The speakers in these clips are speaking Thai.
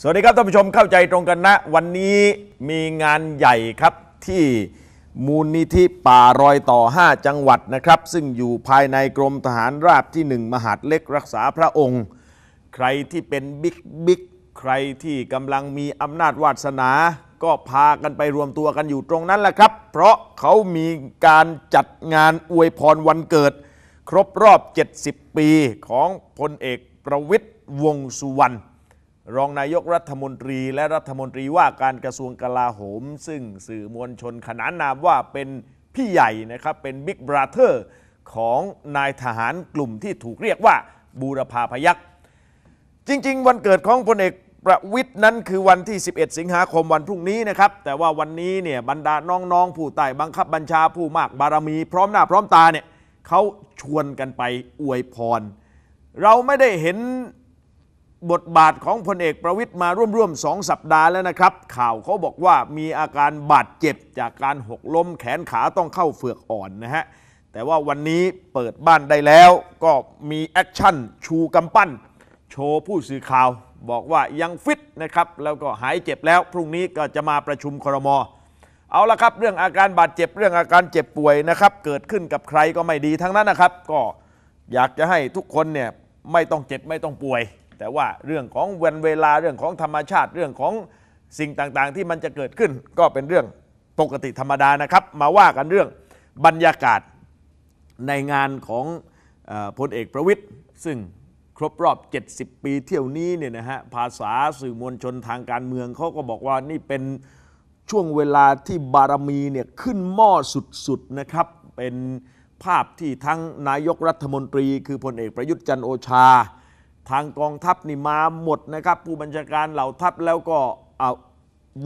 สวัสดีครับท่านผู้ชมเข้าใจตรงกันนะ วันนี้มีงานใหญ่ครับที่มูลนิธิป่ารอยต่อ 5 จังหวัดนะครับ ซึ่งอยู่ภายในกรมทหารราบที่ 1 มหาดเล็กรักษาพระองค์ ใครที่เป็นบิ๊กบิ๊กใครที่กำลังมีอำนาจวาสนา ก็พากันไปรวมตัวกันอยู่ตรงนั้นแหละครับ เพราะเขามีการจัดงานอวยพรวันเกิด ครบรอบ 70 ปีของพลเอกประวิทย์วงสุวรรณรองนายกรัฐมนตรีและรัฐมนตรีว่าการกระทรวงกลาโหม ซึ่งสื่อมวลชนขนานนามว่าเป็นพี่ใหญ่นะครับ เป็นบิ๊กบราเธอร์ของนายทหารกลุ่มที่ถูกเรียกว่าบูรพาพยักษ์จริงๆ วันเกิดของพลเอกประวิทย์นั้นคือวันที่ 11 สิงหาคมวันพรุ่งนี้นะครับ แต่ว่าวันนี้เนี่ยบรรดาน้อง ๆ ผู้ใต้บังคับบัญชาผู้มากบารมีพร้อมหน้าพร้อมตาเนี่ยเขาชวนกันไปอวยพร เราไม่ได้เห็นบทบาทของพลเอกประวิทย์มาร่วมร่วมสองสัปดาห์แล้วนะครับ ข่าวเขาบอกว่ามีอาการบาดเจ็บ จากการหกล้มแขนขาต้องเข้าเฟือกอ่อนนะฮะ แต่ว่าวันนี้เปิดบ้านได้แล้ว ก็มีแอคชั่นชูกำปั้นโชว์ผู้สื่อข่าว บอกว่ายังฟิตนะครับแล้วก็หายเจ็บแล้ว พรุ่งนี้ก็จะมาประชุมครม เอาละครับ เรื่องอาการบาดเจ็บเรื่องอาการเจ็บป่วยนะครับเกิดขึ้นกับใครก็ไม่ดีทั้งนั้นนะครับ ก็อยากจะให้ทุกคนเนี่ยไม่ต้องเจ็บไม่ต้องป่วยแต่ว่าเรื่องของวันเวลาเรื่องของธรรมชาติเรื่องของสิ่งต่างๆ ที่มันจะเกิดขึ้น ก็เป็นเรื่องปกติธรรมดานะครับมาว่ากันเรื่องบรรยากาศในงานของพลเอกประวิทย์ ซึ่งครบรอบ 70 ปีเที่ยวนี้เนี่ยนะฮะภาษาสื่อมวลชนทางการเมืองเขาก็บอกว่านี่เป็นช่วงเวลาที่บารมีเนี่ยขึ้นหม้อสุดๆนะครับเป็นภาพที่ทั้งนายกรัฐมนตรี คือพลเอกประยุทธ์จันโอชาทางกองทัพนี่มาหมดนะครับผู้บัญชาการเหล่าทัพแล้วก็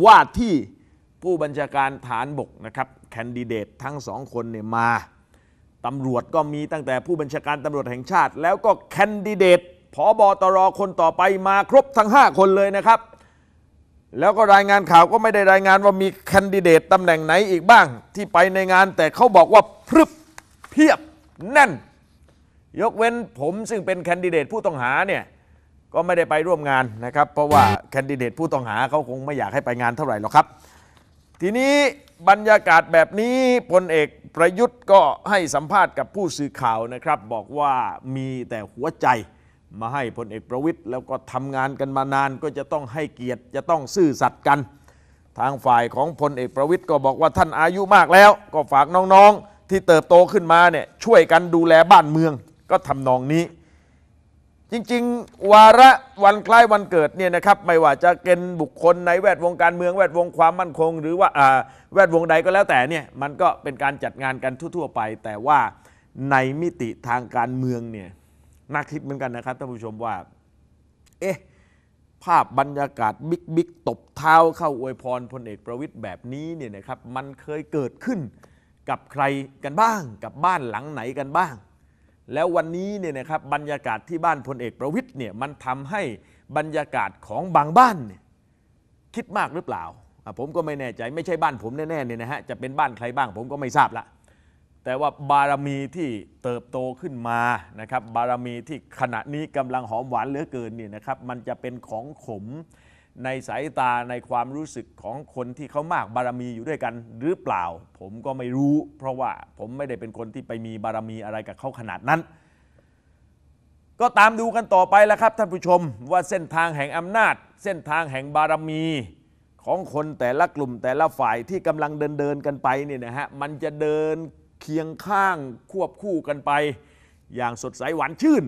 ว่าที่ผู้บัญชาการฐานบกนะครับแคนดิเดตทั้งสองคนเนี่ยมาตำรวจก็มีตั้งแต่ผู้บัญชาการตำรวจแห่งชาติ แล้วก็แคนดิเดตผอบอตรคนต่อไปมาครบทั้ง 5 คนเลยนะครับ แล้วก็รายงานข่าวก็ไม่ได้รายงานว่ามีแคนดิเดตตำแหน่งไหนอีกบ้างที่ไปในงานแต่เขาบอกว่าพรึบเพียบแน่นยกเว้นผมซึ่งเป็นแคนดิเดตผู้ต้องหาเนี่ยก็ไม่ได้ไปร่วมงานนะครับเพราะว่าแคนดิเดตผู้ต้องหาเขาคงไม่อยากให้ไปงานเท่าไหร่หรอกครับทีนี้บรรยากาศแบบนี้พลเอกประยุทธ์ก็ให้สัมภาษณ์กับผู้สื่อข่าวนะครับบอกว่ามีแต่หัวใจมาให้พลเอกประวิทย์แล้วก็ทำงานกันมานานก็จะต้องให้เกียรติจะต้องซื่อสัตย์กัน ทางฝ่ายของพลเอกประวิทย์ก็บอกว่าท่านอายุมากแล้ว ก็ฝากน้องๆ ที่เติบโตขึ้นมาเนี่ยช่วยกันดูแลบ้านเมืองก็ทำนองนี้ จริงๆวาระวันคล้ายวันเกิดเนี่ยนะครับไม่ว่าจะเป็นบุคคลในแวดวงการเมืองแวดวงความมั่นคงหรือว่าแวดวงใดก็แล้วแต่เนี่ยมันก็เป็นการจัดงานกันทั่วๆ ไป แต่ว่าในมิติทางการเมืองเนี่ยน่าคิดเหมือนกันนะครับท่านผู้ชมว่า เอ๊ะภาพบรรยากาศบิ๊กบิ๊กตบเท้าเข้าอวยพรพลเอกประวิทย์แบบนี้เนี่ยนะครับมันเคยเกิดขึ้นกับใครกันบ้าง กับบ้านหลังไหนกันบ้างแล้ววันนี้เนี่ยนะครับบรรยากาศที่บ้านพลเอกประวิทย์เนี่ยมันทำให้บรรยากาศของบางบ้านเนี่ยคิดมากหรือเปล่า ผมก็ไม่แน่ใจไม่ใช่บ้านผมแน่ๆเนี่ยนะฮะจะเป็นบ้านใครบ้างผมก็ไม่ทราบละแต่ว่าบารมีที่เติบโตขึ้นมานะครับบารมีที่ขณะนี้กำลังหอมหวานเหลือเกินเนี่ยนะครับมันจะเป็นของขมในสายตาในความรู้สึกของคนที่เขามากบารมีอยู่ด้วยกันหรือเปล่าผมก็ไม่รู้ เพราะว่าผมไม่ได้เป็นคนที่ไปมีบารมีอะไรกับเขาขนาดนั้น ก็ตามดูกันต่อไปแล้วครับ ท่านผู้ชมว่าเส้นทางแห่งอำนาจ เส้นทางแห่งบารมีของคนแต่ละกลุ่มแต่ละฝ่ายที่กำลังเดินเดินกันไปเนี่ยนะฮะมันจะเดินเคียงข้างควบคู่กันไป อย่างสดใสหวานชื่น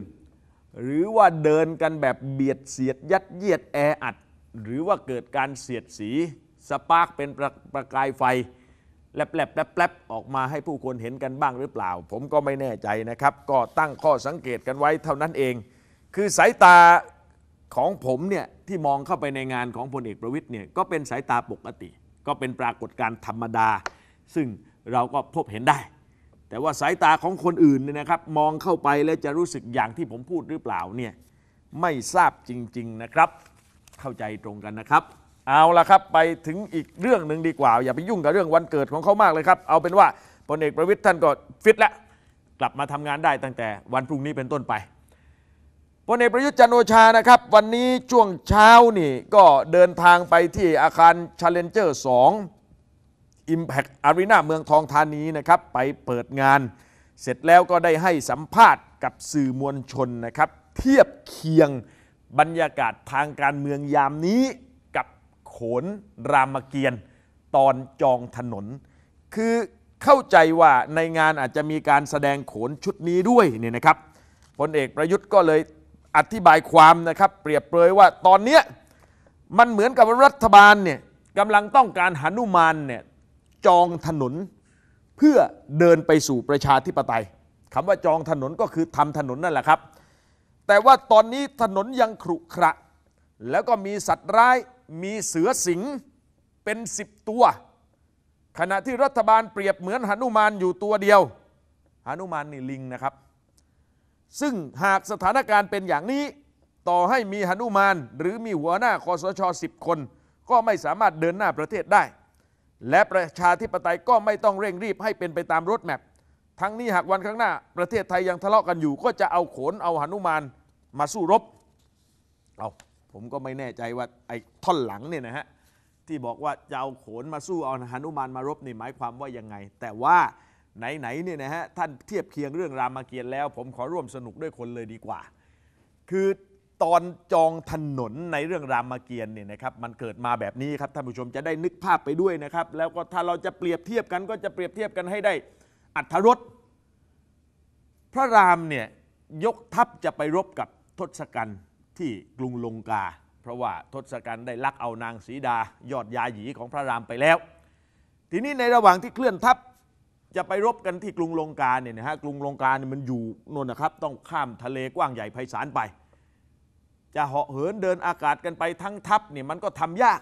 หรือว่าเดินกันแบบเบียดเสียดยัดเยียดแออัดหรือว่าเกิดการเสียดสีสปาร์กเป็นประประกายไฟ แลบลบแผลบออกมาให้ผู้คนเห็นกันบ้างหรือเปล่า ผมก็ไม่แน่ใจนะครับ ก็ตั้งข้อสังเกตกันไว้เท่านั้นเอง คือสายตาของผมเนี่ยที่มองเข้าไปในงานของพลเอกประวิทย์เนี่ยก็เป็นสายตาปกติ ก็เป็นปรากฏการณ์ธรรมดา ซึ่งเราก็พบเห็นได้ แต่ว่าสายตาของคนอื่นเนี่ยนะครับ มองเข้าไปแล้วจะรู้สึกอย่างที่ผมพูดหรือเปล่าเนี่ยไม่ทราบจริง ๆนะครับเข้าใจตรงกันนะครับ เอาละครับ ไปถึงอีกเรื่องหนึ่งดีกว่า อย่าไปยุ่งกับเรื่องวันเกิดของเขามากเลยครับ เอาเป็นว่าพลเอกประวิทย์ท่านก็ฟิตแล้ว กลับมาทำงานได้ตั้งแต่วันพรุ่งนี้เป็นต้นไปพลเอกประยุทธ์จันโอชานะครับ วันนี้ช่วงเช้านี่ก็เดินทางไปที่อาคาร Challenger 2 Impact Arena เมืองทองธานีนะครับไปเปิดงานเสร็จแล้วก็ได้ให้สัมภาษณ์กับสื่อมวลชนนะครับเทียบเคียงบรรยากาศทางการเมืองยามนี้กับโขนรามเกียรติ์ตอนจองถนน คือเข้าใจว่าในงานอาจจะมีการแสดงโขนชุดนี้ด้วยเนี่ยนะครับพลเอกประยุทธ์ก็เลยอธิบายความนะครับ เปรียบเปรยว่าตอนเนี้ยมันเหมือนกับรัฐบาลเนี่ยกำลังต้องการหานุมานเนี่ยจองถนนเพื่อเดินไปสู่ประชาธิปไตยคำว่าจองถนนก็คือทำถนนนั่นแหละครับแต่ว่าตอนนี้ถนนยังขรุขระ แล้วก็มีสัตว์ร้ายมีเสือสิงเป็นสิบตัว ขณะที่รัฐบาลเปรียบเหมือนหนุมานอยู่ตัวเดียวหนุมานนี่ลิงนะครับ ซึ่งหากสถานการณ์เป็นอย่างนี้ต่อให้มีหนุมานหรือมีหัวหน้าคอสชสิบคน ก็ไม่สามารถเดินหน้าประเทศได้ และประชาธิปไตยก็ไม่ต้องเร่งรีบให้เป็นไปตามรถแมพทั้งนี้หากวันข้างหน้าประเทศไทยยังทะเลาะกันอยู่ก็จะเอาโขนเอาหนุมานมาสู้รบ เอาผมก็ไม่แน่ใจว่าไอ้ท่อนหลังเนี่ยนะฮะที่บอกว่าจะเอาโขนมาสู้เอาหนุมานมารบนี่หมายความว่ายังไง แต่ว่าไหนๆเนี่ยนะฮะท่านเทียบเคียงเรื่องรามเกียรติแล้ว ผมขอร่วมสนุกด้วยคนเลยดีกว่า คือตอนจองถนนในเรื่องรามเกียรติเนี่ยนะครับ มันเกิดมาแบบนี้ครับท่านผู้ชมจะได้นึกภาพไปด้วยนะครับ แล้วก็ถ้าเราจะเปรียบเทียบกัน ก็จะเปรียบเทียบกันให้ได้อัธรสพระรามเนี่ยยกทัพจะไปรบกับทศกัณฐ์ที่กรุงลงกา เพราะว่าทศกัณฐ์ได้ลักเอานางสีดายอดยาหยีของพระรามไปแล้ว ทีนี้ในระหว่างที่เคลื่อนทัพจะไปรบกันที่กรุงลงกาเนี่ยนะฮะ กรุงลงกาเนี่ยมันอยู่นนนะครับ ต้องข้ามทะเลกว้างใหญ่ไพศาลไป จะเหาะเหินเดินอากาศกันไปทั้งทัพเนี่ยมันก็ทำยาก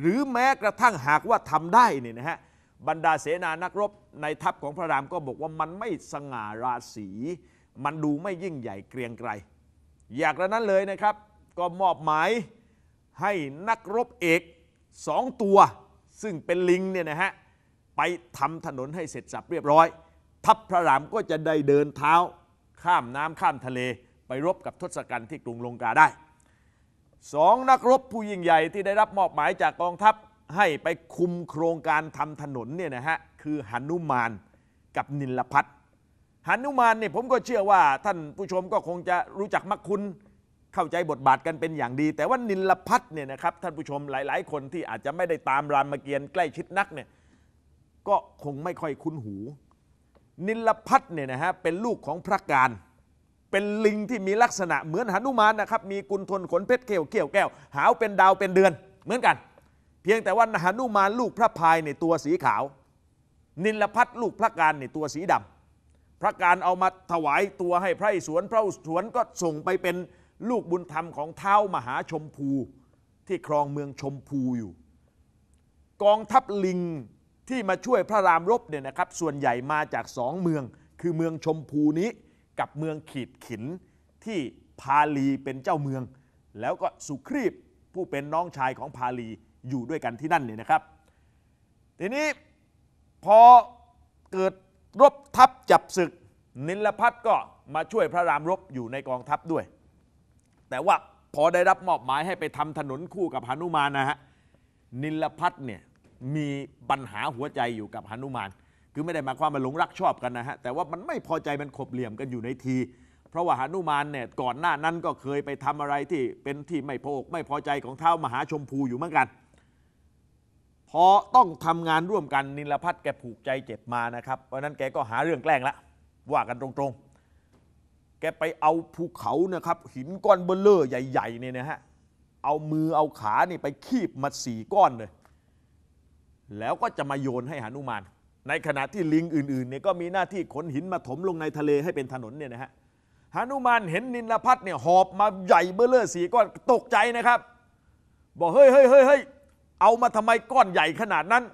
หรือแม้กระทั่งหากว่าทำได้เนี่ยนะฮะ บรรดาเสนานักรบในทัพของพระรามก็บอกว่ามันไม่สง่าราศี มันดูไม่ยิ่งใหญ่เกรียงไกรอยากระนั้นเลยนะครับก็มอบหมายให้นักรบเอกสองตัว ซึ่งเป็นลิงเนี่ยนะฮะไปทำถนนให้เสร็จสับเรียบร้อย ทัพพระรามก็จะได้เดินเท้าข้ามน้ำข้ามทะเล ไปรบกับทศกัณฐ์ที่กรุงลงกาได้สองนักรบผู้ยิ่งใหญ่ที่ได้รับมอบหมายจากกองทัพให้ไปคุมโครงการทำถนนเนี่ยนะฮะคือหนุมานกับนิลพัทหันุมานเนี่ยผมก็เชื่อว่า ท่านผู้ชมก็คงจะรู้จักมักคุณเข้าใจบทบาทกันเป็นอย่างดี แต่ว่านิลพัฒเนี่ยนะครับท่านผู้ชมหลาย ๆ คนที่อาจจะไม่ได้ตามรามเกียรติ์ใกล้ชิดนักเนี่ยก็คงไม่ค่อยคุ้นหู นิลพัฒเนี่ยนะฮะเป็นลูกของพระการเป็นลิงที่มีลักษณะเหมือนหนุมานนะครับมีกุลทนขนเพชรเกี่ยวเกี่ยวแก้ว หาวเป็นดาวเป็นเดือน เหมือนกัน เพียงแต่ว่าหนุมานลูกพระพายในตัวสีขาว นิลพัฒลูกพระการในตัวสีดำพระการเอามาถวายตัวให้พระสวนพระสวนก็ส่งไปเป็นลูกบุญธรรมของเท้ามหาชมพูที่ครองเมืองชมพูอยู่ กองทัพลิงที่มาช่วยพระรามรบเนี่ยนะครับ ส่วนใหญ่มาจากสองเมืองคือเมืองชมพูนี้กับเมืองขีดขินที่พาลีเป็นเจ้าเมือง แล้วก็สุครีบผู้เป็นน้องชายของพาลีอยู่ด้วยกันที่นั่นเนี่ยนะครับทีนี้พอเกิดรบทัพจับศึกนิลพัฒน์ก็มาช่วยพระรามรบอยู่ในกองทัพด้วย แต่ว่าพอได้รับมอบหมายให้ไปทำถนนคู่กับหนุมานนะฮะนิลพัฒน์เนี่ยมีปัญหาหัวใจอยู่กับหนุมาน คือไม่ได้มาความมาหลงรักชอบกันนะฮะแต่ว่ามันไม่พอใจมันขบเหลี่ยมกันอยู่ในที เพราะว่าหนุมานเนี่ยก่อนหน้านั้นก็เคยไปทำอะไรที่เป็นที่ไม่พออกไม่พอใจของเท้ามหาชมพูอยู่เหมือนกันพอต้องทำงานร่วมกันนิลพัฒน์แกผูกใจเจ็บมานะครับเพราะนั้นแกก็หาเรื่องแกล้งละว่ากันตรงๆ แกไปเอาภูเขานะครับหินก้อนเบลเลอร์ใหญ่ๆเนี่ยนะฮะเอามือเอาขานี่ไปคีบมาสี่ก้อนเลยแล้วก็จะมาโยนให้หนุมาน ในขณะที่ลิงอื่นๆเนี่ยก็มีหน้าที่ขนหินมาถมลงในทะเลให้เป็นถนนเนี่ยนะฮะหนุมานเห็นนินลพัฒน์เนี่ยหอบมาใหญ่เบลเลอร์สี่ก้อนตกใจนะครับบอกเฮ้ยเฮ้ยเฮ้ยเอามาทำไมก้อนใหญ่ขนาดนั้น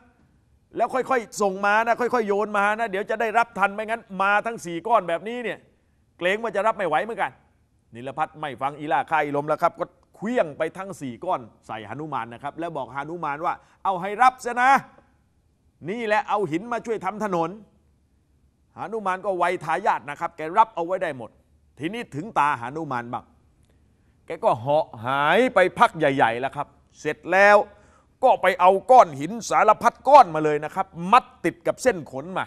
แล้วค่อยๆส่งมานะค่อยๆ โยนมานะเดี๋ยวจะได้รับทันไม่งั้น มาทั้งสี่ก้อนแบบนี้เนี่ยเกรงว่าจะรับไม่ไหวเหมือนกัน นิลพัฒน์ไม่ฟังอีล่าคายลมแล้วครับ ก็เคลี้ยงไปทั้งสี่ก้อนใส่หนุมานนะครับแล้วบอกหนุมานว่า เอาให้รับซะนะ นี่แหละเอาหินมาช่วยทำถนนหนุมานก็ไวทายาทนะครับ แกรับเอาไว้ได้หมด ทีนี้ถึงตาหนุมานบัก แกก็เหาะหายไปพักใหญ่ๆแล้วครับ เสร็จแล้วก็ไปเอาก้อนหินสารพัดก้อนมาเลยนะครับ มัดติดกับเส้นขนมา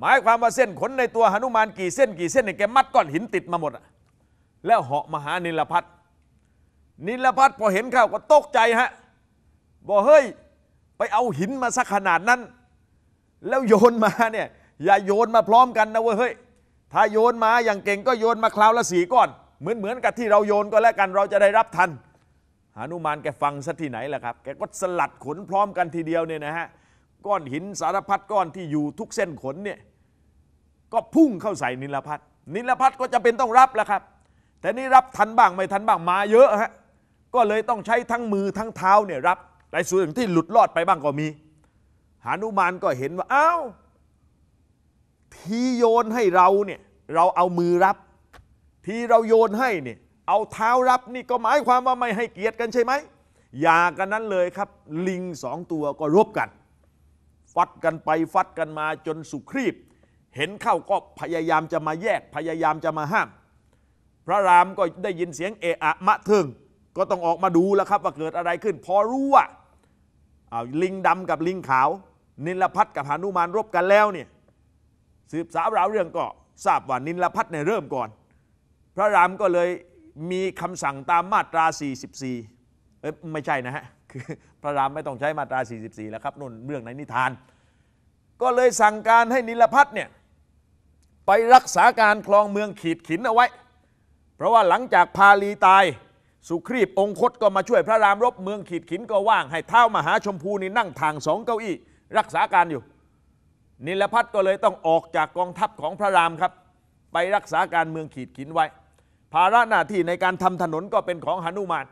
หมายความว่าเส้นขนในตัวหนุมานกี่เส้นกี่เส้นเนี่ยแกมัดก้อนหินติดมาหมด แล้วเหาะมหานิลพัทนิลพัทพอเห็นเข้าก็ตกใจฮะบอกเฮ้ยไปเอาหินมาสักขนาดนั้น แล้วโยนมาเนี่ยอย่าโยนมาพร้อมกันนะเว้ยเฮ้ยถ้าโยนมาอย่างเก่งก็โยนมาคราวละสีก้อน เหมือนเหมือนกับที่เราโยนก็แล้วกันเราจะได้รับทันหานุมานแกฟังสักที่ไหนล่ะครับแกก็สลัดขนพร้อมกันทีเดียวเนี่ยนะฮะก้อนหินสารพัดก้อนที่อยู่ทุกเส้นขนเนี่ยก็พุ่งเข้าใส่นิลพัทนิลพัทก็จะเป็นต้องรับแล้วครับ แต่นี่รับทันบ้างไม่ทันบ้างมาเยอะฮะก็เลยต้องใช้ทั้งมือทั้งเท้าเนี่ยรับในส่วนที่หลุดรอดไปบ้างก็มีหานุมานก็เห็นว่าอ้าวทีโยนให้เราเนี่ยเราเอามือรับทีเราโยนให้เนี่ยเอาเท้ารับนี่ก็หมายความว่าไม่ให้เกียรติกันใช่ไหมอย่ากันนั้นเลยครับ ลิงสองตัวก็รบกันฟัดกันไปฟัดกันมาจนสุครีบเห็นเข้าก็พยายามจะมาแยกพยายามจะมาห้าม พระรามก็ได้ยินเสียงเอะอะมะเทิงก็ต้องออกมาดูแล้วครับว่าเกิดอะไรขึ้นพอรู้ว่าอาลิงดำกับลิงขาว นินลพัทกับหานุมานรบกันแล้วเนี่ยสืบสาวราวเรื่องก็ ทราบว่านินลพัทเนี่ยเริ่มก่อน พระรามก็เลยมีคำสั่งตามมาตรา 44 เอ้ยไม่ใช่นะฮะ คือพระรามไม่ต้องใช้มาตรา 44 แล้วครับนุ่นเรื่องในนิทาน ก็เลยสั่งการให้นิลพัฒน์เนี่ยไปรักษาการคลองเมืองขีดขินเอาไว้ เพราะว่าหลังจากพาลีตายสุครีบองคตก็มาช่วยพระรามรบเมืองขีดขินก็ว่าง ให้เท้ามหาชมพูนี่นั่งทางสองเก้าอี้รักษาการอยู่ นิลพัฒน์ก็เลยต้องออกจากกองทัพของพระรามครับ ไปรักษาการเมืองขีดขินไว้ภาระหน้าที่ในการทำถนนก็เป็นของหนุมาน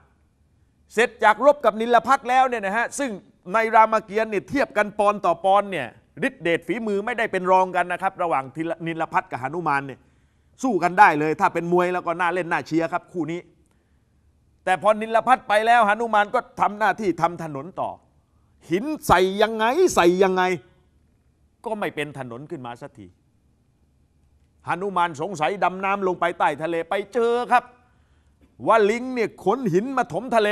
เสร็จจากรบกับนิลพักแล้วเนี่ยนะฮะ ซึ่งในรามเกียรติ์เนี่ยเทียบกันปอนต่อปอนเนี่ยฤทธิเดชฝีมือไม่ได้เป็นรองกันนะครับระหว่างนิลพัทกับหนุมานเนี่ยสู้กันได้เลย ถ้าเป็นมวยแล้วก็น่าเล่นน่าเชียร์ครับคู่นี้ แต่พอนิลพัทไปแล้วหนุมานก็ทำหน้าที่ทำถนนต่อ หินใส่ยังไงใส่ยังไง ก็ไม่เป็นถนนขึ้นมาสักทีหนุมานสงสัยดำน้ำลงไปใต้ทะเลไปเจอครับ ว่าลิงเนี่ยขนหินมาถมทะเล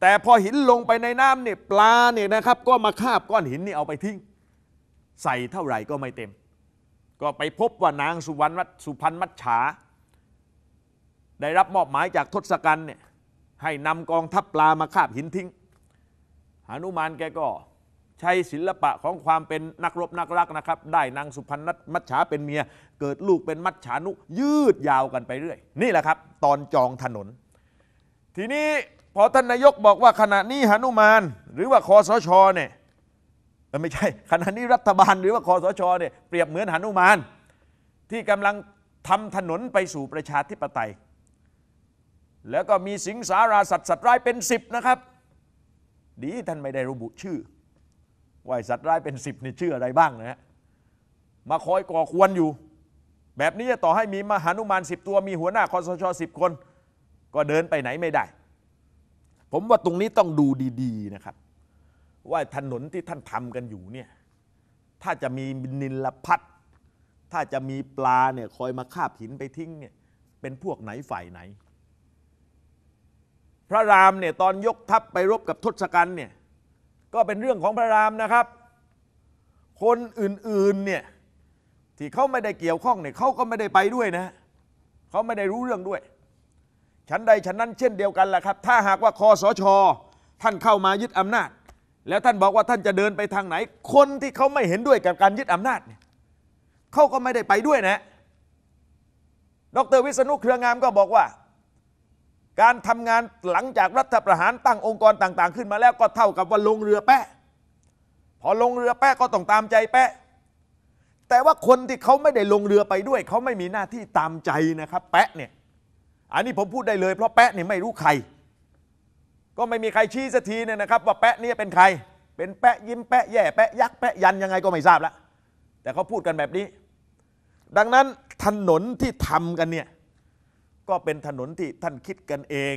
แต่พอหินลงไปในน้ำเนี่ยปลาเนี่ยนะครับ ก็มาคาบก้อนหินนี่เอาไปทิ้ง ใส่เท่าไหร่ก็ไม่เต็ม ก็ไปพบว่านางสุวรรณสุพรรณมัชฉา ได้รับมอบหมายจากทศกัณฐ์เนี่ยให้นำกองทัพปลามาคาบหินทิ้งหนุมานแกก็ใช้ศิลปะของความเป็นนักรบนักรักนะครับ ได้นางสุพรรณมัจฉาเป็นเมีย เกิดลูกเป็นมัจฉานุยืดยาวกันไปเรื่อย นี่แหละครับ ตอนจองถนน ทีนี้พอท่านนายกบอกว่าขณะนี้หนุมาน หรือว่าคอสชเนี่ยไม่ใช่ ขณะนี้รัฐบาล หรือว่าคอสชเนี่ยเปรียบเหมือนหนุมาน ที่กำลังทำถนนไปสู่ประชาธิปไตย แล้วก็มีสิงสาราสัตว์สัตว์ร้ายเป็นสิบนะครับดีท่านไม่ได้ระบุชื่อว่าสัตว์ร้ายเป็นสิบนี่ชื่ออะไรบ้างนะฮะมาคอยก่อควรอยู่ แบบนี้ต่อให้มีมหานุมานสิบตัวมีหัวหน้าคอสชสิบคน ก็เดินไปไหนไม่ได้ ผมว่าตรงนี้ต้องดูดีๆนะครับ ว่าถนนที่ท่านทำกันอยู่เนี่ยถ้าจะมีนิลพัดถ้าจะมีปลาเนี่ยคอยมาคาบหินไปทิ้งเนี่ยเป็นพวกไหนฝ่ายไหน พระรามเนี่ยตอนยกทัพไปรบกับทศกัณฐ์เนี่ยก็เป็นเรื่องของพระรามนะครับ คนอื่นๆ เนี่ย ที่เขาไม่ได้เกี่ยวข้องเนี่ยเขาก็ไม่ได้ไปด้วยนะเขาไม่ได้รู้เรื่องด้วย ฉันใดฉันนั้นเช่นเดียวกันแหละครับ ถ้าหากว่าคอสช ท่านเข้ามายึดอำนาจ แล้วท่านบอกว่าท่านจะเดินไปทางไหน คนที่เขาไม่เห็นด้วยกับการยึดอำนาจเนี่ยเขาก็ไม่ได้ไปด้วยนะ ดรวิษณุเครืองามก็บอกว่าการทำงานหลังจากรัฐประหารตั้งองค์กรต่าง ๆ ขึ้นมาแล้วก็เท่ากับว่าลงเรือแปะ พอลงเรือแปะก็ต้องตามใจแปะแต่ว่าคนที่เขาไม่ได้ลงเรือไปด้วยเขาไม่มีหน้าที่ตามใจนะครับแปะเนี่ยอันนี้ผมพูดได้เลยเพราะแปะเนี่ยไม่รู้ใคร ก็ไม่มีใครชี้สักทีเนี่ยนะครับ ว่าแปะนี่เป็นใคร เป็นแปะยิ้มแปะแย่แปะยักษ์แปะยันยังไงก็ไม่ทราบละแต่เขาพูดกันแบบนี้ ดังนั้นถนนที่ทำกันเนี่ยก็เป็นถนนที่ท่านคิดกันเอง